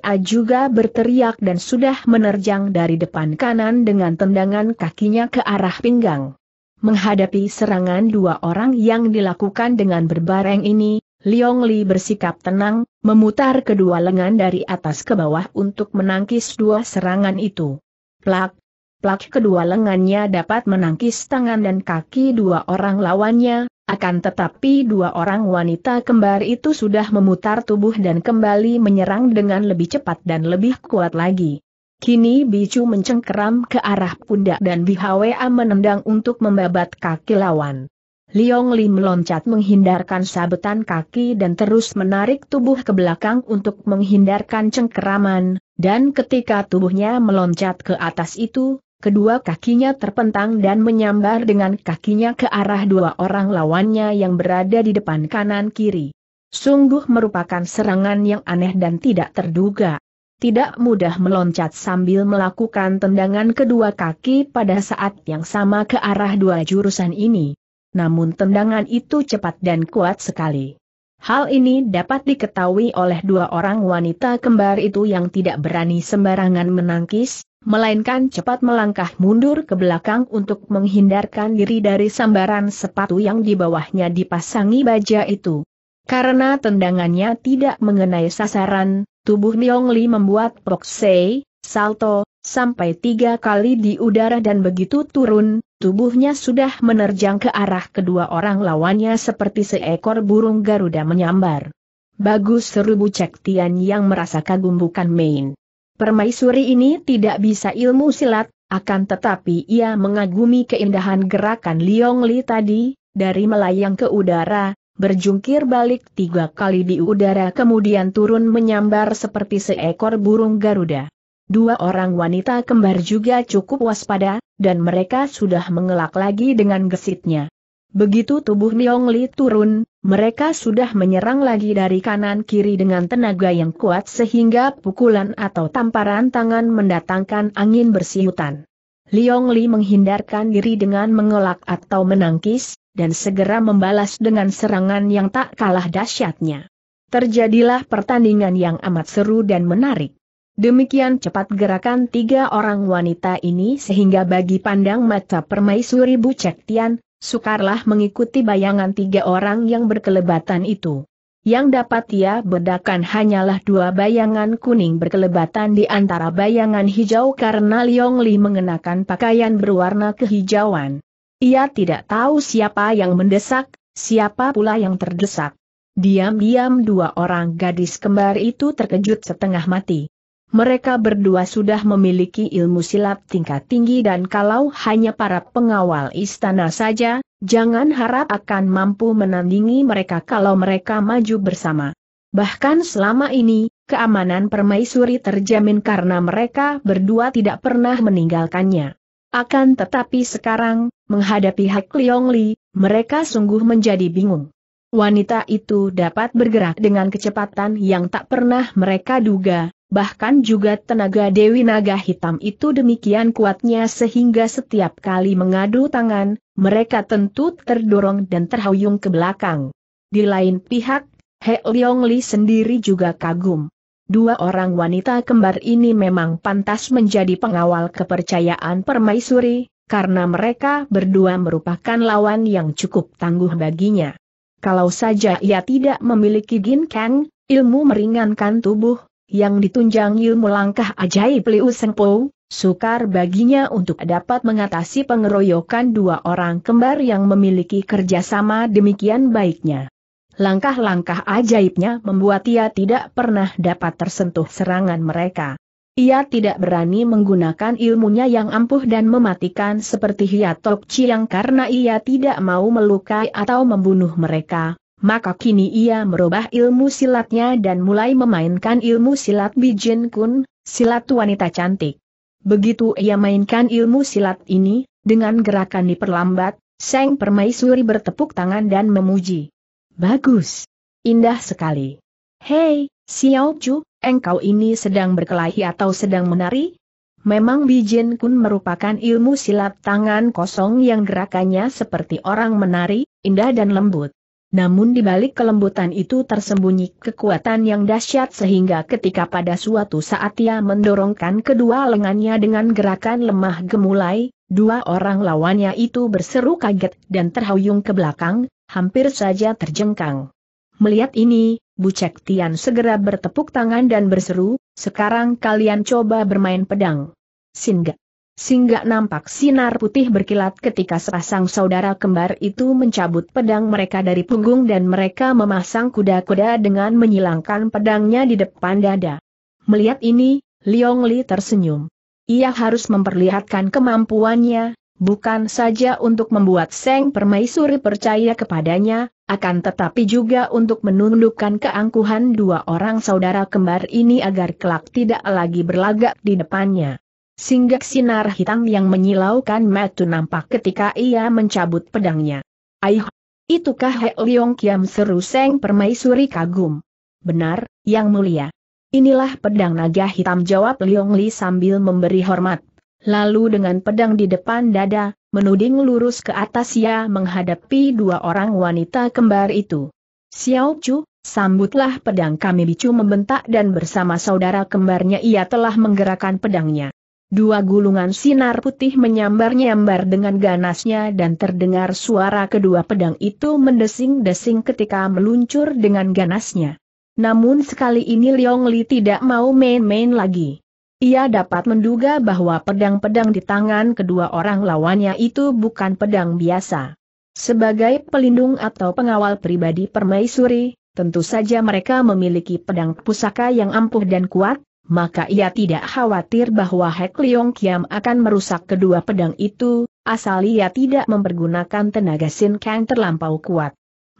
a juga berteriak dan sudah menerjang dari depan kanan dengan tendangan kakinya ke arah pinggang. Menghadapi serangan dua orang yang dilakukan dengan berbareng ini, Liong Li bersikap tenang, memutar kedua lengan dari atas ke bawah untuk menangkis dua serangan itu. Plak, plak kedua lengannya dapat menangkis tangan dan kaki dua orang lawannya, akan tetapi dua orang wanita kembar itu sudah memutar tubuh dan kembali menyerang dengan lebih cepat dan lebih kuat lagi. Kini Bicu mencengkeram ke arah pundak dan Bihwa menendang untuk membabat kaki lawan. Liong Li meloncat menghindarkan sabetan kaki dan terus menarik tubuh ke belakang untuk menghindarkan cengkeraman, dan ketika tubuhnya meloncat ke atas itu, kedua kakinya terpentang dan menyambar dengan kakinya ke arah dua orang lawannya yang berada di depan kanan kiri. Sungguh merupakan serangan yang aneh dan tidak terduga. Tidak mudah meloncat sambil melakukan tendangan kedua kaki pada saat yang sama ke arah dua jurusan ini namun tendangan itu cepat dan kuat sekali. Hal ini dapat diketahui oleh dua orang wanita kembar itu yang tidak berani sembarangan menangkis, melainkan cepat melangkah mundur ke belakang untuk menghindarkan diri dari sambaran sepatu yang di bawahnya dipasangi baja itu. Karena tendangannya tidak mengenai sasaran, tubuh Niong Li membuat proksei, salto, sampai tiga kali di udara dan begitu turun, Tubuhnya sudah menerjang ke arah kedua orang lawannya seperti seekor burung Garuda menyambar. Bagus seru Bu Cek yang merasa kagum bukan main. Permaisuri ini tidak bisa ilmu silat, akan tetapi ia mengagumi keindahan gerakan Liong Li tadi, dari melayang ke udara, berjungkir balik tiga kali di udara kemudian turun menyambar seperti seekor burung Garuda. Dua orang wanita kembar juga cukup waspada, dan mereka sudah mengelak lagi dengan gesitnya. Begitu tubuh Niong Li turun, mereka sudah menyerang lagi dari kanan-kiri dengan tenaga yang kuat sehingga pukulan atau tamparan tangan mendatangkan angin bersiutan. Liong Li menghindarkan diri dengan mengelak atau menangkis, dan segera membalas dengan serangan yang tak kalah dahsyatnya. Terjadilah pertandingan yang amat seru dan menarik. Demikian cepat gerakan tiga orang wanita ini sehingga bagi pandang mata permaisuri Bu Cek Tian, sukarlah mengikuti bayangan tiga orang yang berkelebatan itu. Yang dapat ia bedakan hanyalah dua bayangan kuning berkelebatan di antara bayangan hijau karena Liong Li mengenakan pakaian berwarna kehijauan. Ia tidak tahu siapa yang mendesak, siapa pula yang terdesak. Diam-diam dua orang gadis kembar itu terkejut setengah mati mereka berdua sudah memiliki ilmu silap tingkat tinggi dan kalau hanya para pengawal istana saja, jangan harap akan mampu menandingi mereka kalau mereka maju bersama. Bahkan selama ini, keamanan permaisuri terjamin karena mereka berdua tidak pernah meninggalkannya. Akan tetapi sekarang, menghadapi Hak Leong Li, mereka sungguh menjadi bingung. Wanita itu dapat bergerak dengan kecepatan yang tak pernah mereka duga, bahkan juga tenaga Dewi Naga Hitam itu demikian kuatnya sehingga setiap kali mengadu tangan, mereka tentu terdorong dan terhuyung ke belakang. Di lain pihak, He Leong Li sendiri juga kagum. Dua orang wanita kembar ini memang pantas menjadi pengawal kepercayaan permaisuri, karena mereka berdua merupakan lawan yang cukup tangguh baginya. Kalau saja ia tidak memiliki Gin Kang, ilmu meringankan tubuh, yang ditunjang ilmu langkah ajaib Liu Sengpo, sukar baginya untuk dapat mengatasi pengeroyokan dua orang kembar yang memiliki kerjasama demikian baiknya. Langkah-langkah ajaibnya membuat ia tidak pernah dapat tersentuh serangan mereka. Ia tidak berani menggunakan ilmunya yang ampuh dan mematikan seperti Hiatok Chiang karena ia tidak mau melukai atau membunuh mereka, maka kini ia merubah ilmu silatnya dan mulai memainkan ilmu silat Bijin Kun, silat wanita cantik. Begitu ia mainkan ilmu silat ini, dengan gerakan diperlambat, Seng Permaisuri bertepuk tangan dan memuji. Bagus. Indah sekali. Hei, Xiao Chu, engkau ini sedang berkelahi atau sedang menari? Memang Bijin Kun merupakan ilmu silat tangan kosong yang gerakannya seperti orang menari, indah dan lembut. Namun di balik kelembutan itu tersembunyi kekuatan yang dahsyat sehingga ketika pada suatu saat ia mendorongkan kedua lengannya dengan gerakan lemah gemulai, dua orang lawannya itu berseru kaget dan terhuyung ke belakang, hampir saja terjengkang. Melihat ini, Bu Cek Tian segera bertepuk tangan dan berseru, sekarang kalian coba bermain pedang. Singgah. Sehingga nampak sinar putih berkilat ketika sepasang saudara kembar itu mencabut pedang mereka dari punggung dan mereka memasang kuda-kuda dengan menyilangkan pedangnya di depan dada. Melihat ini, Liong Li tersenyum. Ia harus memperlihatkan kemampuannya, bukan saja untuk membuat Seng Permaisuri percaya kepadanya, akan tetapi juga untuk menundukkan keangkuhan dua orang saudara kembar ini agar kelak tidak lagi berlagak di depannya. Singgah sinar hitam yang menyilaukan metu nampak ketika ia mencabut pedangnya. Aih, itukah He Leong Kiam seru Seng Permaisuri kagum. Benar, Yang Mulia. Inilah pedang naga hitam jawab Leong Li sambil memberi hormat. Lalu dengan pedang di depan dada, menuding lurus ke atas ia menghadapi dua orang wanita kembar itu. Xiao Chu, sambutlah pedang kami bicu membentak dan bersama saudara kembarnya ia telah menggerakkan pedangnya. Dua gulungan sinar putih menyambar-nyambar dengan ganasnya dan terdengar suara kedua pedang itu mendesing-desing ketika meluncur dengan ganasnya. Namun sekali ini Liong Li tidak mau main-main lagi. Ia dapat menduga bahwa pedang-pedang di tangan kedua orang lawannya itu bukan pedang biasa. Sebagai pelindung atau pengawal pribadi permaisuri, tentu saja mereka memiliki pedang pusaka yang ampuh dan kuat, maka ia tidak khawatir bahwa Hek Leong Kiam akan merusak kedua pedang itu, asal ia tidak mempergunakan tenaga Sin Kang terlampau kuat.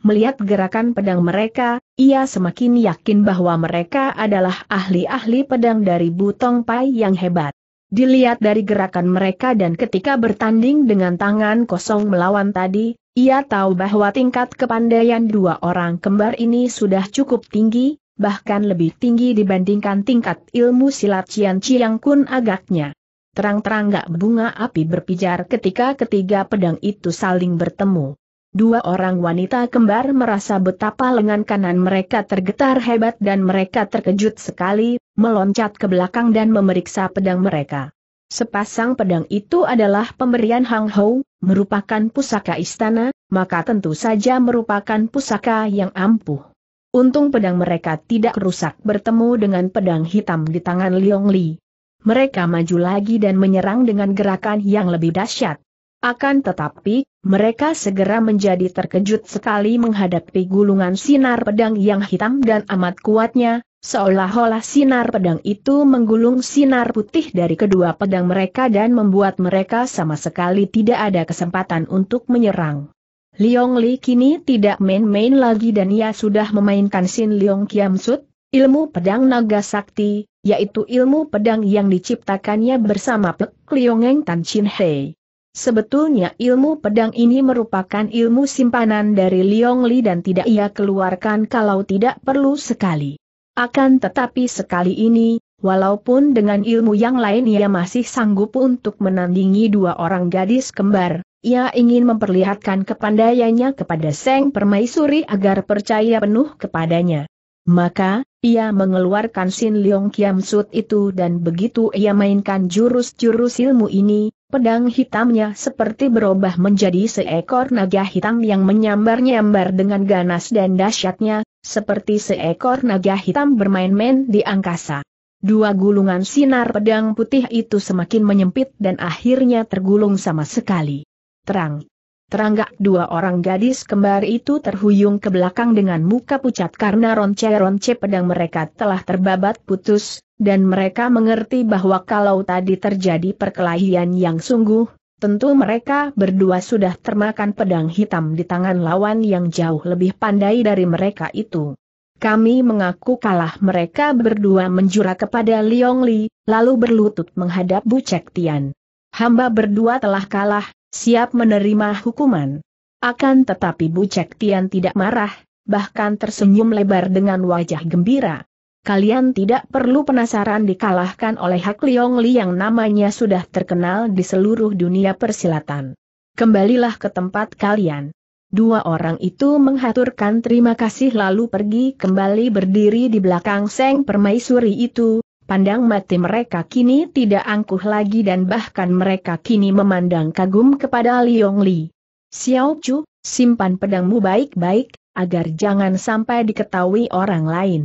Melihat gerakan pedang mereka, ia semakin yakin bahwa mereka adalah ahli-ahli pedang dari Butong Pai yang hebat. Dilihat dari gerakan mereka dan ketika bertanding dengan tangan kosong melawan tadi, ia tahu bahwa tingkat kepandaian dua orang kembar ini sudah cukup tinggi, bahkan lebih tinggi dibandingkan tingkat ilmu silat Cian Ciang Kun agaknya. Terang-terang gak bunga api berpijar ketika ketiga pedang itu saling bertemu. Dua orang wanita kembar merasa betapa lengan kanan mereka tergetar hebat dan mereka terkejut sekali, meloncat ke belakang dan memeriksa pedang mereka. Sepasang pedang itu adalah pemberian Hang Hou, merupakan pusaka istana, maka tentu saja merupakan pusaka yang ampuh. Untung pedang mereka tidak rusak bertemu dengan pedang hitam di tangan Liong Li. Mereka maju lagi dan menyerang dengan gerakan yang lebih dahsyat. Akan tetapi, mereka segera menjadi terkejut sekali menghadapi gulungan sinar pedang yang hitam dan amat kuatnya, seolah-olah sinar pedang itu menggulung sinar putih dari kedua pedang mereka dan membuat mereka sama sekali tidak ada kesempatan untuk menyerang. Liong Li kini tidak main-main lagi dan ia sudah memainkan Sin Liong Kiam Sut, ilmu pedang naga sakti, yaitu ilmu pedang yang diciptakannya bersama Pek Liongeng Tan Chin Hei. Sebetulnya ilmu pedang ini merupakan ilmu simpanan dari Liong Li dan tidak ia keluarkan kalau tidak perlu sekali. Akan tetapi sekali ini, walaupun dengan ilmu yang lain ia masih sanggup untuk menandingi dua orang gadis kembar, ia ingin memperlihatkan kepandaiannya kepada Seng Permaisuri agar percaya penuh kepadanya. Maka, ia mengeluarkan Sin Leong Kiam Sut itu dan begitu ia mainkan jurus-jurus ilmu ini, pedang hitamnya seperti berubah menjadi seekor naga hitam yang menyambar-nyambar dengan ganas dan dahsyatnya, seperti seekor naga hitam bermain-main di angkasa. Dua gulungan sinar pedang putih itu semakin menyempit dan akhirnya tergulung sama sekali terang. Teranggak dua orang gadis kembar itu terhuyung ke belakang dengan muka pucat karena ronce-ronce pedang mereka telah terbabat putus, dan mereka mengerti bahwa kalau tadi terjadi perkelahian yang sungguh, tentu mereka berdua sudah termakan pedang hitam di tangan lawan yang jauh lebih pandai dari mereka itu. Kami mengaku kalah mereka berdua menjura kepada Liong Li, lalu berlutut menghadap Bu Cek Tian. Hamba berdua telah kalah, siap menerima hukuman. Akan tetapi Bu Cek Tian tidak marah, bahkan tersenyum lebar dengan wajah gembira. Kalian tidak perlu penasaran dikalahkan oleh Hak Leong Li yang namanya sudah terkenal di seluruh dunia persilatan. Kembalilah ke tempat kalian. Dua orang itu menghaturkan terima kasih lalu pergi kembali berdiri di belakang Seng Permaisuri itu, Pandang mati mereka kini tidak angkuh lagi dan bahkan mereka kini memandang kagum kepada Liong Li. Xiao Chu, simpan pedangmu baik-baik, agar jangan sampai diketahui orang lain.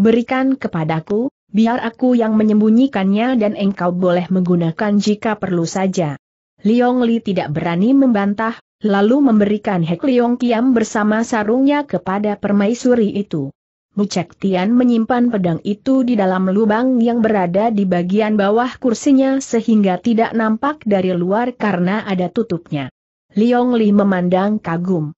Berikan kepadaku, biar aku yang menyembunyikannya dan engkau boleh menggunakan jika perlu saja. Liong Li tidak berani membantah, lalu memberikan Hek Liong Kiam bersama sarungnya kepada permaisuri itu. Bucek Tian menyimpan pedang itu di dalam lubang yang berada di bagian bawah kursinya sehingga tidak nampak dari luar karena ada tutupnya. Liong Li memandang kagum.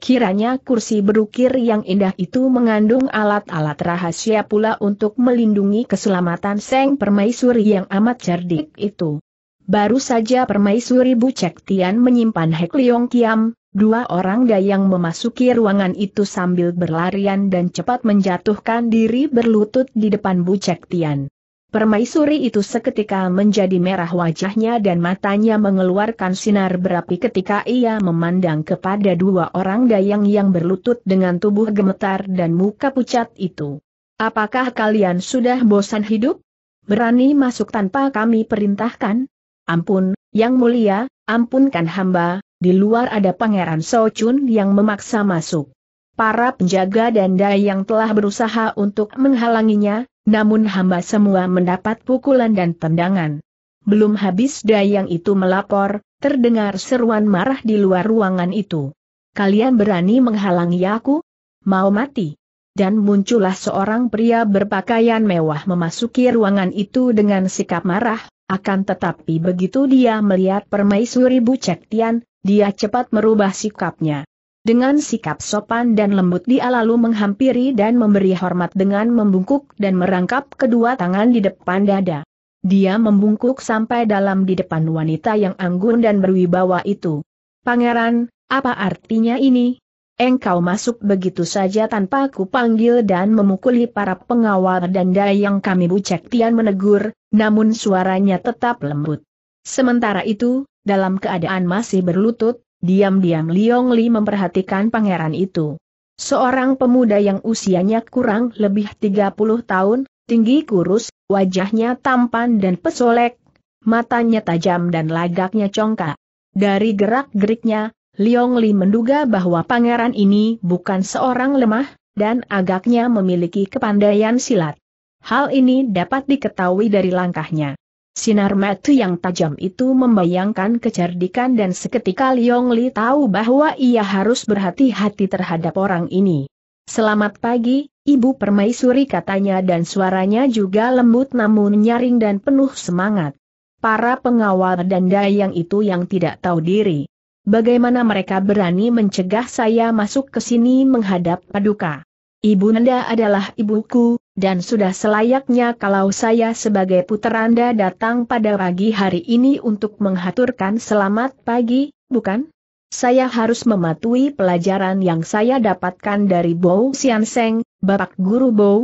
Kiranya kursi berukir yang indah itu mengandung alat-alat rahasia pula untuk melindungi keselamatan Seng Permaisuri yang amat cerdik itu. Baru saja Permaisuri Bucek Tian menyimpan Hek Liong Kiam, Dua orang dayang memasuki ruangan itu sambil berlarian dan cepat menjatuhkan diri berlutut di depan Bu Cek Tian. Permaisuri itu seketika menjadi merah wajahnya dan matanya mengeluarkan sinar berapi ketika ia memandang kepada dua orang dayang yang berlutut dengan tubuh gemetar dan muka pucat itu. Apakah kalian sudah bosan hidup? Berani masuk tanpa kami perintahkan? Ampun, Yang Mulia, ampunkan hamba, di luar ada Pangeran Sochun yang memaksa masuk. Para penjaga dan dai yang telah berusaha untuk menghalanginya, namun hamba semua mendapat pukulan dan tendangan. Belum habis dayang itu melapor, terdengar seruan marah di luar ruangan itu. Kalian berani menghalangi aku? Mau mati? Dan muncullah seorang pria berpakaian mewah memasuki ruangan itu dengan sikap marah, akan tetapi begitu dia melihat permaisuri Bu Cek Tian, dia cepat merubah sikapnya. Dengan sikap sopan dan lembut dia lalu menghampiri dan memberi hormat dengan membungkuk dan merangkap kedua tangan di depan dada. Dia membungkuk sampai dalam di depan wanita yang anggun dan berwibawa itu. Pangeran, apa artinya ini? Engkau masuk begitu saja tanpa ku panggil dan memukuli para pengawal danda yang kami bucek Tian menegur, namun suaranya tetap lembut. Sementara itu, dalam keadaan masih berlutut, diam-diam Liong Li memperhatikan pangeran itu. Seorang pemuda yang usianya kurang lebih 30 tahun, tinggi kurus, wajahnya tampan dan pesolek, matanya tajam dan lagaknya congkak. Dari gerak-geriknya, Liong Li menduga bahwa pangeran ini bukan seorang lemah, dan agaknya memiliki kepandaian silat. Hal ini dapat diketahui dari langkahnya. Sinar mata yang tajam itu membayangkan kecerdikan dan seketika Liong Li tahu bahwa ia harus berhati-hati terhadap orang ini. Selamat pagi, Ibu Permaisuri katanya dan suaranya juga lembut namun nyaring dan penuh semangat. Para pengawal dan dayang itu yang tidak tahu diri. Bagaimana mereka berani mencegah saya masuk ke sini menghadap paduka? Ibu Nanda adalah ibuku, dan sudah selayaknya kalau saya sebagai puteranda datang pada pagi hari ini untuk menghaturkan selamat pagi, bukan? Saya harus mematuhi pelajaran yang saya dapatkan dari Bow Seng, Bapak Guru Bou.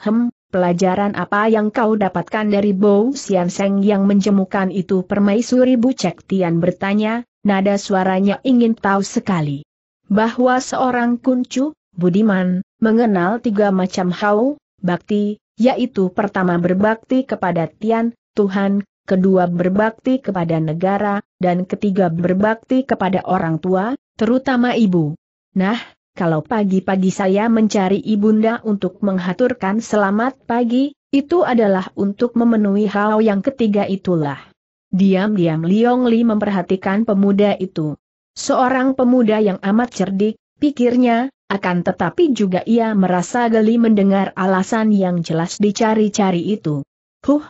Hem, pelajaran apa yang kau dapatkan dari Bow Seng yang menjemukan itu permaisuri Bucek Tian bertanya, nada suaranya ingin tahu sekali. Bahwa seorang kuncu, Budiman, mengenal tiga macam hau, bakti, yaitu pertama berbakti kepada Tian, Tuhan, kedua berbakti kepada negara, dan ketiga berbakti kepada orang tua, terutama ibu. Nah, kalau pagi-pagi saya mencari ibunda untuk menghaturkan selamat pagi, itu adalah untuk memenuhi hal yang ketiga itulah. Diam-diam Liong Li memperhatikan pemuda itu. Seorang pemuda yang amat cerdik, pikirnya, akan tetapi juga ia merasa geli mendengar alasan yang jelas dicari-cari itu. Huh,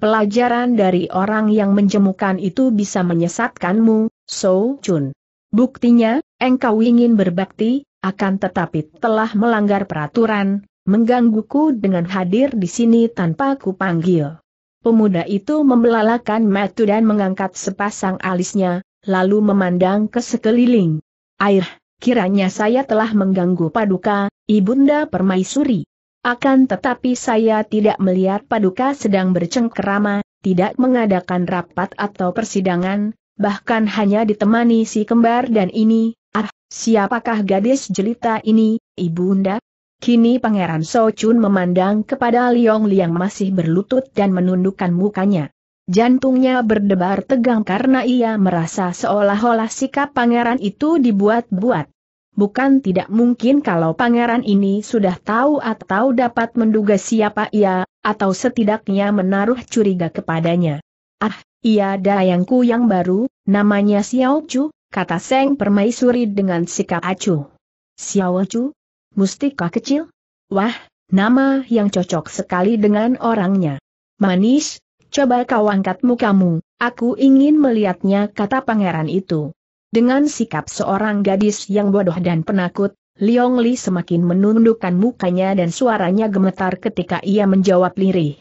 pelajaran dari orang yang menjemukan itu bisa menyesatkanmu, So Chun. Buktinya, engkau ingin berbakti, akan tetapi telah melanggar peraturan, menggangguku dengan hadir di sini tanpa kupanggil. Pemuda itu membelalakan metu dan mengangkat sepasang alisnya, lalu memandang ke sekeliling. Air, kiranya saya telah mengganggu Paduka, Ibunda Permaisuri. Akan tetapi saya tidak melihat Paduka sedang bercengkerama, tidak mengadakan rapat atau persidangan, bahkan hanya ditemani si kembar dan ini, ah, siapakah gadis jelita ini, Ibunda? Kini Pangeran Chun memandang kepada Liong Liang masih berlutut dan menundukkan mukanya. Jantungnya berdebar tegang karena ia merasa seolah-olah sikap pangeran itu dibuat-buat. Bukan tidak mungkin kalau pangeran ini sudah tahu atau dapat menduga siapa ia, atau setidaknya menaruh curiga kepadanya. Ah, iya dayangku yang baru, namanya Xiao Chu, kata Seng Permaisuri dengan sikap acuh. Xiao Chu? Mustika kecil? Wah, nama yang cocok sekali dengan orangnya. Manis, coba kau angkat mukamu, aku ingin melihatnya kata pangeran itu. Dengan sikap seorang gadis yang bodoh dan penakut, Liong Li semakin menundukkan mukanya dan suaranya gemetar ketika ia menjawab lirih.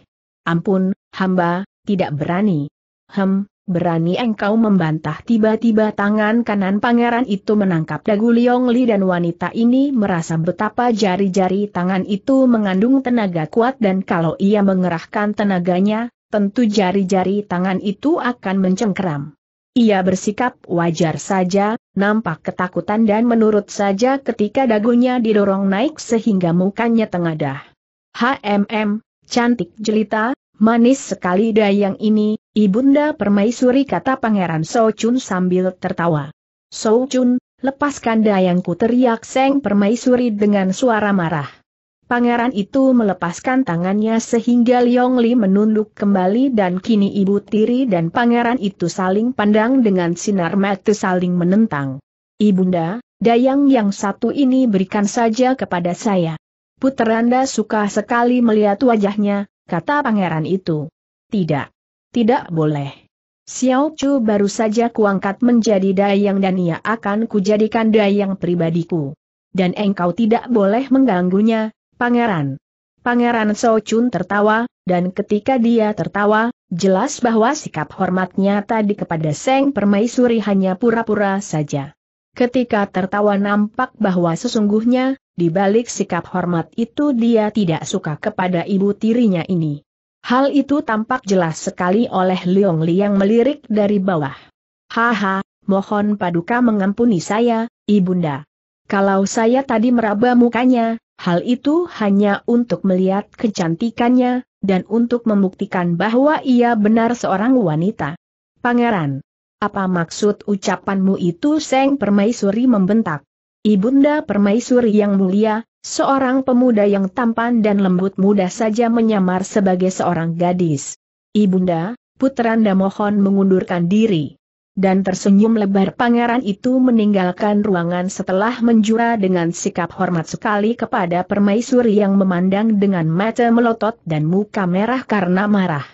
Ampun, hamba, tidak berani. Hem, berani engkau membantah tiba-tiba tangan kanan pangeran itu menangkap dagu Liong Li dan wanita ini merasa betapa jari-jari tangan itu mengandung tenaga kuat dan kalau ia mengerahkan tenaganya, tentu jari-jari tangan itu akan mencengkeram. Ia bersikap wajar saja, nampak ketakutan dan menurut saja ketika dagunya didorong naik sehingga mukanya tengadah. HMM, cantik jelita, manis sekali dayang ini, ibunda permaisuri kata pangeran Chun sambil tertawa. Chun, lepaskan dayangku teriak Seng permaisuri dengan suara marah. Pangeran itu melepaskan tangannya sehingga Liong Li menunduk kembali dan kini ibu tiri dan pangeran itu saling pandang dengan sinar mata saling menentang. Ibunda, dayang yang satu ini berikan saja kepada saya. Puteranda suka sekali melihat wajahnya, kata pangeran itu. Tidak. Tidak boleh. Xiao Chu baru saja kuangkat menjadi dayang dan ia akan kujadikan dayang pribadiku. Dan engkau tidak boleh mengganggunya, Pangeran. Pangeran Chun tertawa, dan ketika dia tertawa, jelas bahwa sikap hormatnya tadi kepada Seng Permaisuri hanya pura-pura saja. Ketika tertawa nampak bahwa sesungguhnya, di balik sikap hormat itu dia tidak suka kepada ibu tirinya ini. Hal itu tampak jelas sekali oleh Leong Liang melirik dari bawah. Haha, mohon paduka mengampuni saya, ibunda. Kalau saya tadi meraba mukanya, Hal itu hanya untuk melihat kecantikannya, dan untuk membuktikan bahwa ia benar seorang wanita. Pangeran, apa maksud ucapanmu itu Seng Permaisuri membentak? Ibunda Permaisuri yang mulia, seorang pemuda yang tampan dan lembut mudah saja menyamar sebagai seorang gadis. Ibunda, Putranda mohon mengundurkan diri. Dan tersenyum lebar pangeran itu meninggalkan ruangan setelah menjura dengan sikap hormat sekali kepada permaisuri yang memandang dengan mata melotot dan muka merah karena marah.